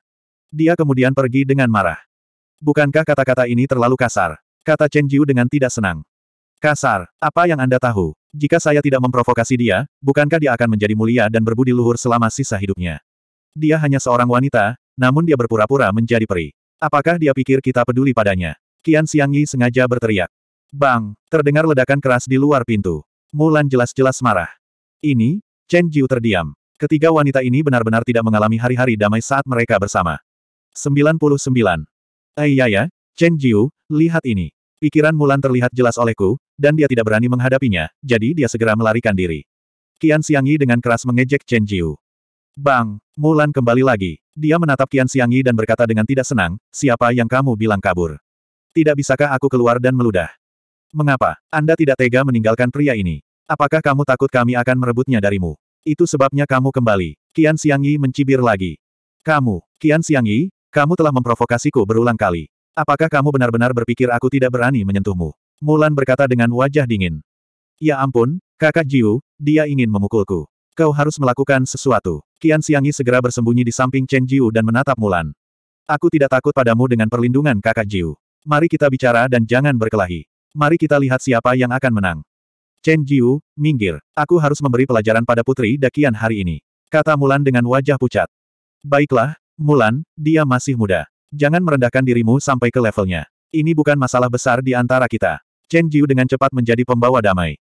Dia kemudian pergi dengan marah. Bukankah kata-kata ini terlalu kasar? Kata Chen Jiu dengan tidak senang. Kasar, apa yang Anda tahu? Jika saya tidak memprovokasi dia, bukankah dia akan menjadi mulia dan berbudi luhur selama sisa hidupnya? Dia hanya seorang wanita, namun dia berpura-pura menjadi peri. Apakah dia pikir kita peduli padanya? Qian Xiangyi sengaja berteriak. Bang! Terdengar ledakan keras di luar pintu. Mulan jelas-jelas marah. Ini, Chen Jiu terdiam. Ketiga wanita ini benar-benar tidak mengalami hari-hari damai saat mereka bersama. 99. Aiyaya, eh, Chen Jiu, lihat ini. Pikiran Mulan terlihat jelas olehku, dan dia tidak berani menghadapinya, jadi dia segera melarikan diri. Qian Xiangyi dengan keras mengejek Chen Jiu. Bang! Mulan kembali lagi. Dia menatap Qian Xiangyi dan berkata dengan tidak senang, siapa yang kamu bilang kabur? Tidak bisakah aku keluar dan meludah? Mengapa? Anda tidak tega meninggalkan pria ini. Apakah kamu takut kami akan merebutnya darimu? Itu sebabnya kamu kembali. Qian Xiangyi mencibir lagi. Kamu, Qian Xiangyi, kamu telah memprovokasiku berulang kali. Apakah kamu benar-benar berpikir aku tidak berani menyentuhmu? Mulan berkata dengan wajah dingin. Ya ampun, kakak Jiu, dia ingin memukulku. Kau harus melakukan sesuatu. Kian Siangi segera bersembunyi di samping Chen Jiu dan menatap Mulan. Aku tidak takut padamu dengan perlindungan kakak Jiu. Mari kita bicara dan jangan berkelahi. Mari kita lihat siapa yang akan menang. Chen Jiu, minggir. Aku harus memberi pelajaran pada Putri Dakian hari ini. Kata Mulan dengan wajah pucat. Baiklah, Mulan, dia masih muda. Jangan merendahkan dirimu sampai ke levelnya. Ini bukan masalah besar di antara kita. Chen Jiu dengan cepat menjadi pembawa damai.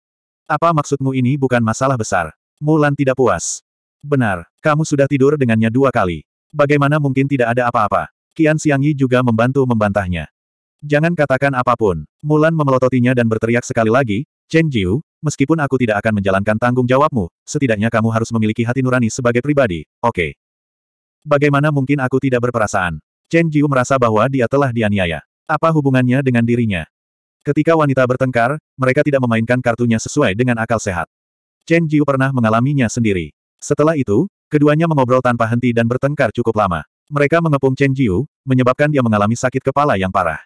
Apa maksudmu ini bukan masalah besar? Mulan tidak puas. Benar, kamu sudah tidur dengannya dua kali. Bagaimana mungkin tidak ada apa-apa? Qian Xiangyi juga membantu membantahnya. Jangan katakan apapun. Mulan memelototinya dan berteriak sekali lagi, Chen Jiu, meskipun aku tidak akan menjalankan tanggung jawabmu, setidaknya kamu harus memiliki hati nurani sebagai pribadi, oke. Okay. Bagaimana mungkin aku tidak berperasaan? Chen Jiu merasa bahwa dia telah dianiaya. Apa hubungannya dengan dirinya? Ketika wanita bertengkar, mereka tidak memainkan kartunya sesuai dengan akal sehat. Chen Jiu pernah mengalaminya sendiri. Setelah itu, keduanya mengobrol tanpa henti dan bertengkar cukup lama. Mereka mengepung Chen Jiu, menyebabkan dia mengalami sakit kepala yang parah.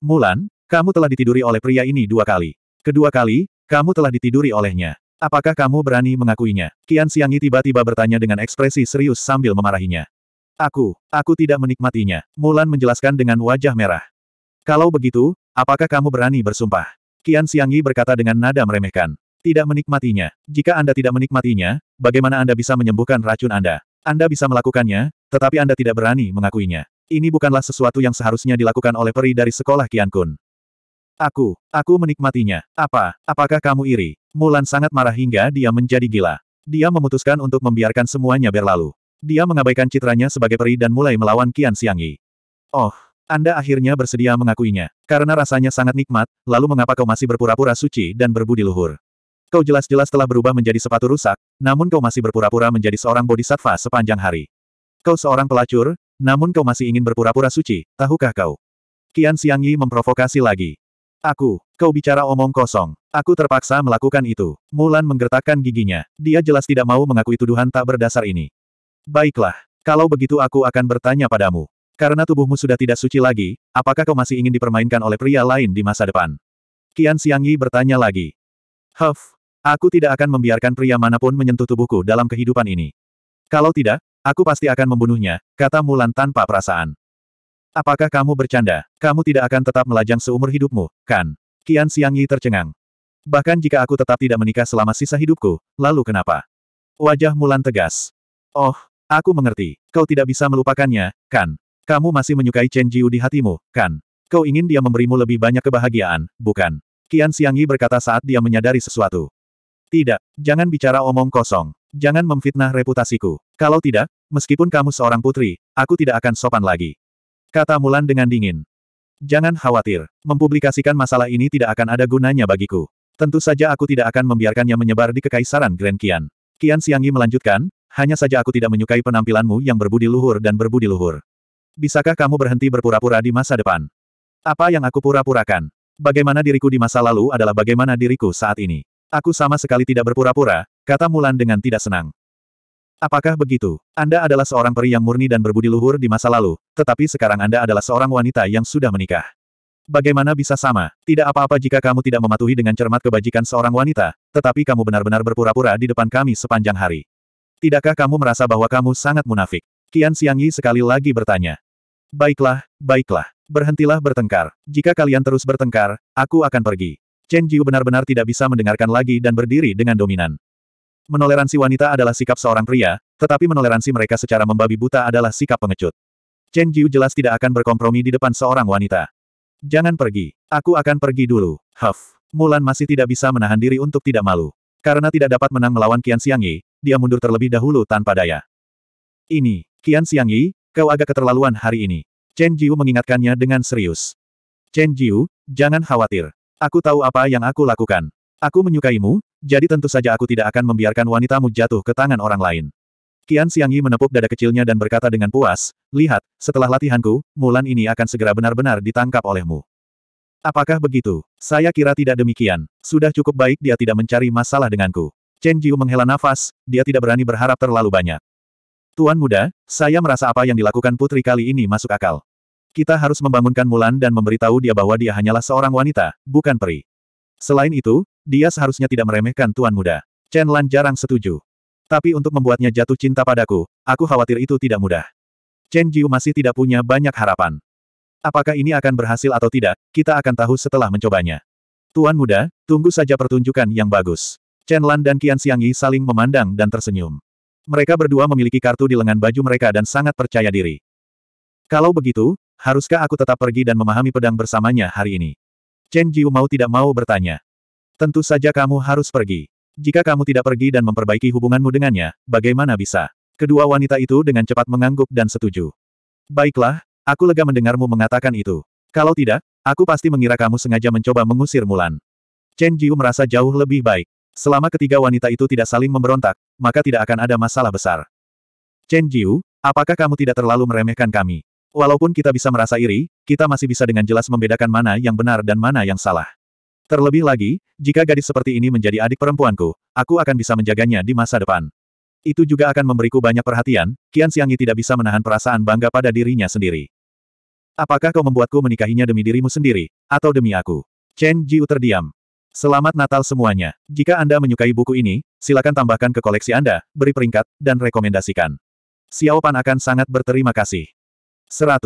Mulan, kamu telah ditiduri oleh pria ini dua kali. Kedua kali, kamu telah ditiduri olehnya. Apakah kamu berani mengakuinya? Kian Siangi tiba-tiba bertanya dengan ekspresi serius sambil memarahinya. Aku, aku tidak menikmatinya. Mulan menjelaskan dengan wajah merah. Kalau begitu, apakah kamu berani bersumpah? Kian Siangi berkata dengan nada meremehkan. Tidak menikmatinya. Jika Anda tidak menikmatinya, bagaimana Anda bisa menyembuhkan racun Anda? Anda bisa melakukannya, tetapi Anda tidak berani mengakuinya. Ini bukanlah sesuatu yang seharusnya dilakukan oleh peri dari sekolah Kian Kun. Aku, aku menikmatinya. Apa, apakah kamu iri? Mulan sangat marah hingga dia menjadi gila. Dia memutuskan untuk membiarkan semuanya berlalu. Dia mengabaikan citranya sebagai peri dan mulai melawan Kian Siangi. Oh, Anda akhirnya bersedia mengakuinya. Karena rasanya sangat nikmat, lalu mengapa kau masih berpura-pura suci dan berbudi luhur? Kau jelas-jelas telah berubah menjadi sepatu rusak, namun kau masih berpura-pura menjadi seorang bodhisattva sepanjang hari. Kau seorang pelacur, namun kau masih ingin berpura-pura suci, tahukah kau? Qian Yi memprovokasi lagi. Aku, kau bicara omong kosong. Aku terpaksa melakukan itu. Mulan menggertakkan giginya. Dia jelas tidak mau mengakui tuduhan tak berdasar ini. Baiklah, kalau begitu aku akan bertanya padamu. Karena tubuhmu sudah tidak suci lagi, apakah kau masih ingin dipermainkan oleh pria lain di masa depan? Qian Yi bertanya lagi. Huff, Aku tidak akan membiarkan pria manapun menyentuh tubuhku dalam kehidupan ini. Kalau tidak, aku pasti akan membunuhnya, kata Mulan tanpa perasaan. Apakah kamu bercanda? Kamu tidak akan tetap melajang seumur hidupmu, kan? Kian Siang Yi tercengang. Bahkan jika aku tetap tidak menikah selama sisa hidupku, lalu kenapa? Wajah Mulan tegas. Oh, aku mengerti. Kau tidak bisa melupakannya, kan? Kamu masih menyukai Chen Jiu di hatimu, kan? Kau ingin dia memberimu lebih banyak kebahagiaan, bukan? Kian Siang Yi berkata saat dia menyadari sesuatu. Tidak, jangan bicara omong kosong. Jangan memfitnah reputasiku. Kalau tidak, meskipun kamu seorang putri, aku tidak akan sopan lagi. Kata Mulan dengan dingin. Jangan khawatir, mempublikasikan masalah ini tidak akan ada gunanya bagiku. Tentu saja aku tidak akan membiarkannya menyebar di kekaisaran Grand Kian. Kian Siangyi melanjutkan, hanya saja aku tidak menyukai penampilanmu yang berbudi luhur dan berbudi luhur. Bisakah kamu berhenti berpura-pura di masa depan? Apa yang aku pura-purakan? Bagaimana diriku di masa lalu adalah bagaimana diriku saat ini. Aku sama sekali tidak berpura-pura, kata Mulan dengan tidak senang. Apakah begitu? Anda adalah seorang peri yang murni dan berbudi luhur di masa lalu, tetapi sekarang Anda adalah seorang wanita yang sudah menikah. Bagaimana bisa sama? Tidak apa-apa jika kamu tidak mematuhi dengan cermat kebajikan seorang wanita, tetapi kamu benar-benar berpura-pura di depan kami sepanjang hari. Tidakkah kamu merasa bahwa kamu sangat munafik? Kian Siang sekali lagi bertanya. Baiklah, baiklah. Berhentilah bertengkar. Jika kalian terus bertengkar, aku akan pergi. Chen Jiu benar-benar tidak bisa mendengarkan lagi dan berdiri dengan dominan. Menoleransi wanita adalah sikap seorang pria, tetapi menoleransi mereka secara membabi buta adalah sikap pengecut. Chen Jiu jelas tidak akan berkompromi di depan seorang wanita. Jangan pergi. Aku akan pergi dulu. Huff. Mulan masih tidak bisa menahan diri untuk tidak malu. Karena tidak dapat menang melawan Qian Yi, dia mundur terlebih dahulu tanpa daya. Ini, Qian Yi, kau agak keterlaluan hari ini. Chen Jiu mengingatkannya dengan serius. Chen Jiu, jangan khawatir. Aku tahu apa yang aku lakukan. Aku menyukaimu, jadi tentu saja aku tidak akan membiarkan wanitamu jatuh ke tangan orang lain. Qian Xiangyi menepuk dada kecilnya dan berkata dengan puas, Lihat, setelah latihanku, Mulan ini akan segera benar-benar ditangkap olehmu. Apakah begitu? Saya kira tidak demikian. Sudah cukup baik dia tidak mencari masalah denganku. Chen Jiu menghela nafas, dia tidak berani berharap terlalu banyak. Tuan muda, saya merasa apa yang dilakukan putri kali ini masuk akal. Kita harus membangunkan Mulan dan memberitahu dia bahwa dia hanyalah seorang wanita, bukan peri. Selain itu, dia seharusnya tidak meremehkan tuan muda. Chen Lan jarang setuju. Tapi untuk membuatnya jatuh cinta padaku, aku khawatir itu tidak mudah. Chen Jiu masih tidak punya banyak harapan. Apakah ini akan berhasil atau tidak, kita akan tahu setelah mencobanya. Tuan muda, tunggu saja pertunjukan yang bagus. Chen Lan dan Qian Xiangyi saling memandang dan tersenyum. Mereka berdua memiliki kartu di lengan baju mereka dan sangat percaya diri. Kalau begitu, Haruskah aku tetap pergi dan memahami pedang bersamanya hari ini? Chen Jiu mau tidak mau bertanya. Tentu saja kamu harus pergi. Jika kamu tidak pergi dan memperbaiki hubunganmu dengannya, bagaimana bisa? Kedua wanita itu dengan cepat mengangguk dan setuju. Baiklah, aku lega mendengarmu mengatakan itu. Kalau tidak, aku pasti mengira kamu sengaja mencoba mengusir Mulan. Chen Jiu merasa jauh lebih baik. Selama ketiga wanita itu tidak saling memberontak, maka tidak akan ada masalah besar. Chen Jiu, apakah kamu tidak terlalu meremehkan kami? Walaupun kita bisa merasa iri, kita masih bisa dengan jelas membedakan mana yang benar dan mana yang salah. Terlebih lagi, jika gadis seperti ini menjadi adik perempuanku, aku akan bisa menjaganya di masa depan. Itu juga akan memberiku banyak perhatian, Kian Siangi tidak bisa menahan perasaan bangga pada dirinya sendiri. Apakah kau membuatku menikahinya demi dirimu sendiri, atau demi aku? Chen Jiu terdiam. Selamat Natal semuanya. Jika Anda menyukai buku ini, silakan tambahkan ke koleksi Anda, beri peringkat, dan rekomendasikan. Xiao Pan akan sangat berterima kasih. 100.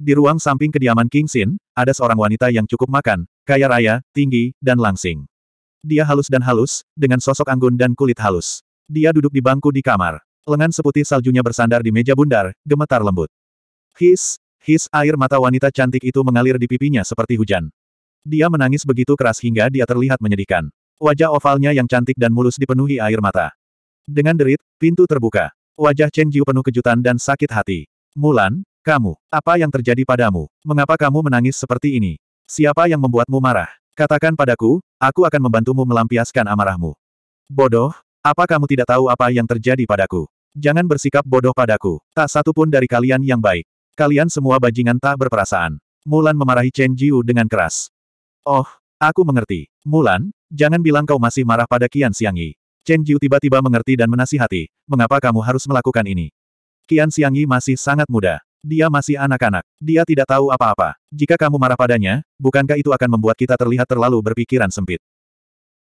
Di ruang samping kediaman King Sin, ada seorang wanita yang cukup makan, kaya raya, tinggi, dan langsing. Dia halus dan halus, dengan sosok anggun dan kulit halus. Dia duduk di bangku di kamar. Lengan seputih saljunya bersandar di meja bundar, gemetar lembut. His, his air mata wanita cantik itu mengalir di pipinya seperti hujan. Dia menangis begitu keras hingga dia terlihat menyedihkan. Wajah ovalnya yang cantik dan mulus dipenuhi air mata. Dengan derit, pintu terbuka. Wajah Chen Jiu penuh kejutan dan sakit hati. Mulan, kamu, apa yang terjadi padamu? Mengapa kamu menangis seperti ini? Siapa yang membuatmu marah? Katakan padaku, aku akan membantumu melampiaskan amarahmu. Bodoh, apa kamu tidak tahu apa yang terjadi padaku? Jangan bersikap bodoh padaku. Tak satu pun dari kalian yang baik. Kalian semua bajingan tak berperasaan. Mulan memarahi Chen Jiu dengan keras. Oh, aku mengerti. Mulan, jangan bilang kau masih marah pada Qian Xiangyi. Chen Jiu tiba-tiba mengerti dan menasihati, mengapa kamu harus melakukan ini? Qian Xiangyi masih sangat muda. Dia masih anak-anak. Dia tidak tahu apa-apa. Jika kamu marah padanya, bukankah itu akan membuat kita terlihat terlalu berpikiran sempit?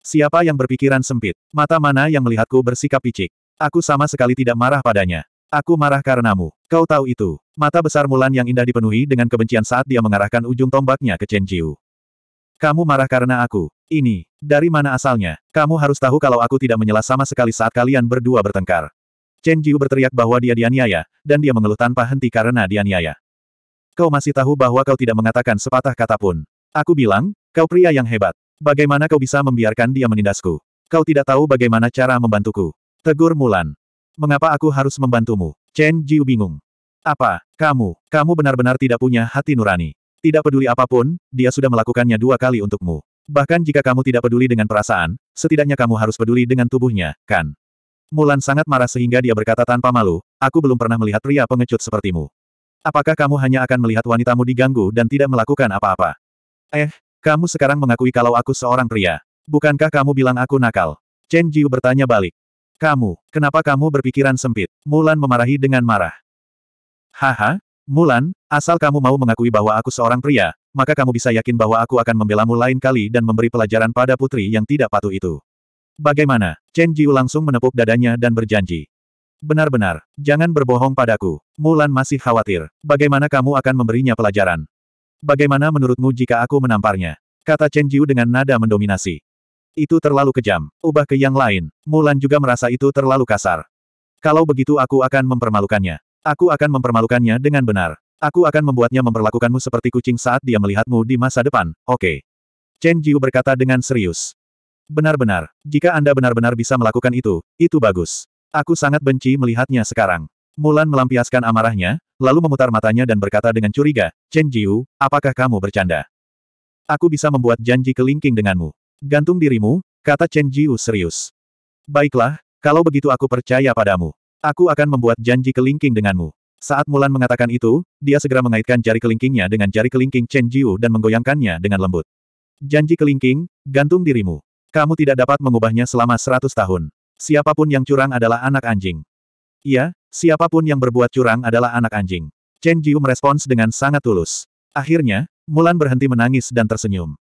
Siapa yang berpikiran sempit? Mata mana yang melihatku bersikap picik? Aku sama sekali tidak marah padanya. Aku marah karenamu. Kau tahu itu. Mata besar Mulan yang indah dipenuhi dengan kebencian saat dia mengarahkan ujung tombaknya ke Chen Jiu. Kamu marah karena aku. Ini. Dari mana asalnya? Kamu harus tahu kalau aku tidak menyela sama sekali saat kalian berdua bertengkar. Chen Jiu berteriak bahwa dia dianiaya, dan dia mengeluh tanpa henti karena dianiaya. Kau masih tahu bahwa kau tidak mengatakan sepatah kata pun. Aku bilang, kau pria yang hebat. Bagaimana kau bisa membiarkan dia menindasku? Kau tidak tahu bagaimana cara membantuku. Tegur Mulan. Mengapa aku harus membantumu? Chen Jiu bingung. Apa, kamu, kamu benar-benar tidak punya hati nurani. Tidak peduli apapun, dia sudah melakukannya dua kali untukmu. Bahkan jika kamu tidak peduli dengan perasaan, setidaknya kamu harus peduli dengan tubuhnya, kan? Mulan sangat marah sehingga dia berkata tanpa malu, aku belum pernah melihat pria pengecut sepertimu. Apakah kamu hanya akan melihat wanitamu diganggu dan tidak melakukan apa-apa? Eh, kamu sekarang mengakui kalau aku seorang pria. Bukankah kamu bilang aku nakal? Chen Jiu bertanya balik. Kamu, kenapa kamu berpikiran sempit? Mulan memarahi dengan marah. Haha, Mulan, asal kamu mau mengakui bahwa aku seorang pria, maka kamu bisa yakin bahwa aku akan membelamu lain kali dan memberi pelajaran pada putri yang tidak patuh itu. Bagaimana? Chen Jiu langsung menepuk dadanya dan berjanji. Benar-benar, jangan berbohong padaku. Mulan masih khawatir. Bagaimana kamu akan memberinya pelajaran? Bagaimana menurutmu jika aku menamparnya? Kata Chen Jiu dengan nada mendominasi. Itu terlalu kejam. Ubah ke yang lain. Mulan juga merasa itu terlalu kasar. Kalau begitu aku akan mempermalukannya. Aku akan mempermalukannya dengan benar. Aku akan membuatnya memperlakukanmu seperti kucing saat dia melihatmu di masa depan, oke. Okay. Chen Jiu berkata dengan serius. Benar-benar, jika Anda benar-benar bisa melakukan itu, itu bagus. Aku sangat benci melihatnya sekarang. Mulan melampiaskan amarahnya, lalu memutar matanya dan berkata dengan curiga, Chen Jiu, apakah kamu bercanda? Aku bisa membuat janji kelingking denganmu. Gantung dirimu, kata Chen Jiu serius. Baiklah, kalau begitu aku percaya padamu. Aku akan membuat janji kelingking denganmu. Saat Mulan mengatakan itu, dia segera mengaitkan jari kelingkingnya dengan jari kelingking Chen Jiu dan menggoyangkannya dengan lembut. Janji kelingking, gantung dirimu. Kamu tidak dapat mengubahnya selama seratus tahun. Siapapun yang curang adalah anak anjing. Iya, siapapun yang berbuat curang adalah anak anjing. Chen Jiu merespons dengan sangat tulus. Akhirnya, Mulan berhenti menangis dan tersenyum.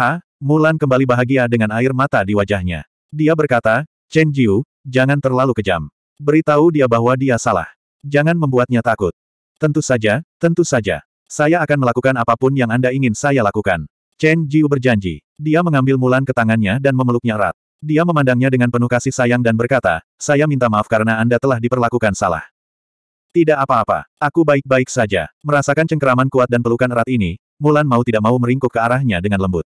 Ha, Mulan kembali bahagia dengan air mata di wajahnya. Dia berkata, Chen Jiu, jangan terlalu kejam. Beritahu dia bahwa dia salah. Jangan membuatnya takut. Tentu saja, tentu saja. Saya akan melakukan apapun yang Anda ingin saya lakukan. Chen Jiu berjanji. Dia mengambil Mulan ke tangannya dan memeluknya erat. Dia memandangnya dengan penuh kasih sayang dan berkata, saya minta maaf karena Anda telah diperlakukan salah. Tidak apa-apa, aku baik-baik saja. Merasakan cengkeraman kuat dan pelukan erat ini, Mulan mau tidak mau meringkuk ke arahnya dengan lembut.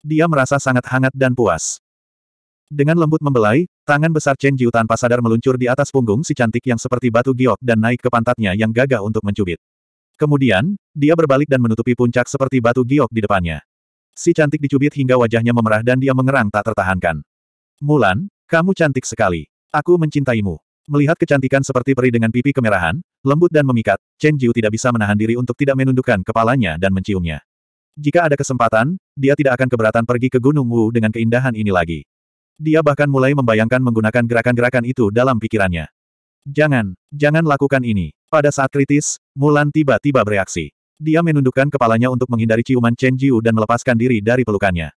Dia merasa sangat hangat dan puas. Dengan lembut membelai, tangan besar Chen Jiu tanpa sadar meluncur di atas punggung si cantik yang seperti batu giok dan naik ke pantatnya yang gagah untuk mencubit. Kemudian, dia berbalik dan menutupi puncak seperti batu giok di depannya. Si cantik dicubit hingga wajahnya memerah dan dia mengerang tak tertahankan. Mulan, kamu cantik sekali. Aku mencintaimu. Melihat kecantikan seperti peri dengan pipi kemerahan, lembut dan memikat, Chen Jiu tidak bisa menahan diri untuk tidak menundukkan kepalanya dan menciumnya. Jika ada kesempatan, dia tidak akan keberatan pergi ke Gunung Wu dengan keindahan ini lagi. Dia bahkan mulai membayangkan menggunakan gerakan-gerakan itu dalam pikirannya. Jangan, jangan lakukan ini. Pada saat kritis, Mulan tiba-tiba bereaksi. Dia menundukkan kepalanya untuk menghindari ciuman Chen Jiu dan melepaskan diri dari pelukannya.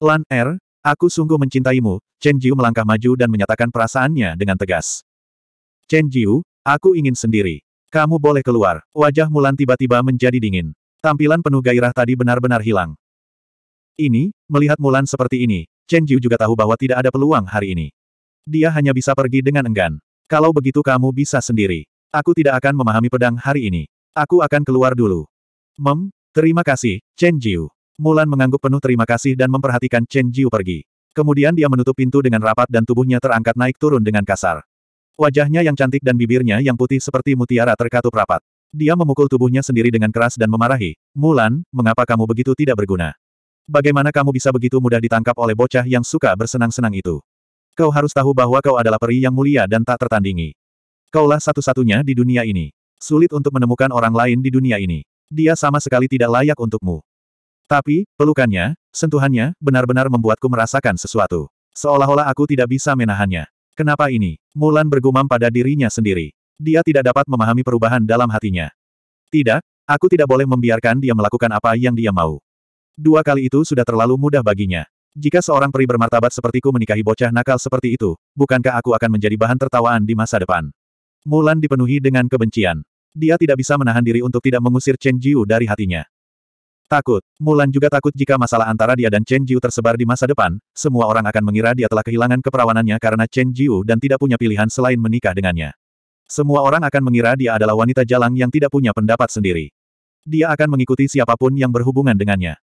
Lan Er, aku sungguh mencintaimu, Chen Jiu melangkah maju dan menyatakan perasaannya dengan tegas. Chen Jiu, aku ingin sendiri. Kamu boleh keluar. Wajah Mulan tiba-tiba menjadi dingin. Tampilan penuh gairah tadi benar-benar hilang. Ini, melihat Mulan seperti ini, Chen Jiu juga tahu bahwa tidak ada peluang hari ini. Dia hanya bisa pergi dengan enggan. Kalau begitu kamu bisa sendiri. Aku tidak akan memahami pedang hari ini. Aku akan keluar dulu. Mem, terima kasih, Chen Jiu. Mulan mengangguk penuh terima kasih dan memperhatikan Chen Jiu pergi. Kemudian dia menutup pintu dengan rapat dan tubuhnya terangkat naik turun dengan kasar. Wajahnya yang cantik dan bibirnya yang putih seperti mutiara terkatup rapat. Dia memukul tubuhnya sendiri dengan keras dan memarahi, Mulan, mengapa kamu begitu tidak berguna? Bagaimana kamu bisa begitu mudah ditangkap oleh bocah yang suka bersenang-senang itu? Kau harus tahu bahwa kau adalah peri yang mulia dan tak tertandingi. Kaulah satu-satunya di dunia ini. Sulit untuk menemukan orang lain di dunia ini. Dia sama sekali tidak layak untukmu. Tapi, pelukannya, sentuhannya, benar-benar membuatku merasakan sesuatu. Seolah-olah aku tidak bisa menahannya. Kenapa ini? Mulan bergumam pada dirinya sendiri. Dia tidak dapat memahami perubahan dalam hatinya. Tidak, aku tidak boleh membiarkan dia melakukan apa yang dia mau. Dua kali itu sudah terlalu mudah baginya. Jika seorang peri bermartabat sepertiku menikahi bocah nakal seperti itu, bukankah aku akan menjadi bahan tertawaan di masa depan? Mulan dipenuhi dengan kebencian. Dia tidak bisa menahan diri untuk tidak mengusir Chen Jiu dari hatinya. Takut. Mulan juga takut jika masalah antara dia dan Chen Jiu tersebar di masa depan, semua orang akan mengira dia telah kehilangan keperawanannya karena Chen Jiu dan tidak punya pilihan selain menikah dengannya. Semua orang akan mengira dia adalah wanita jalang yang tidak punya pendapat sendiri. Dia akan mengikuti siapapun yang berhubungan dengannya.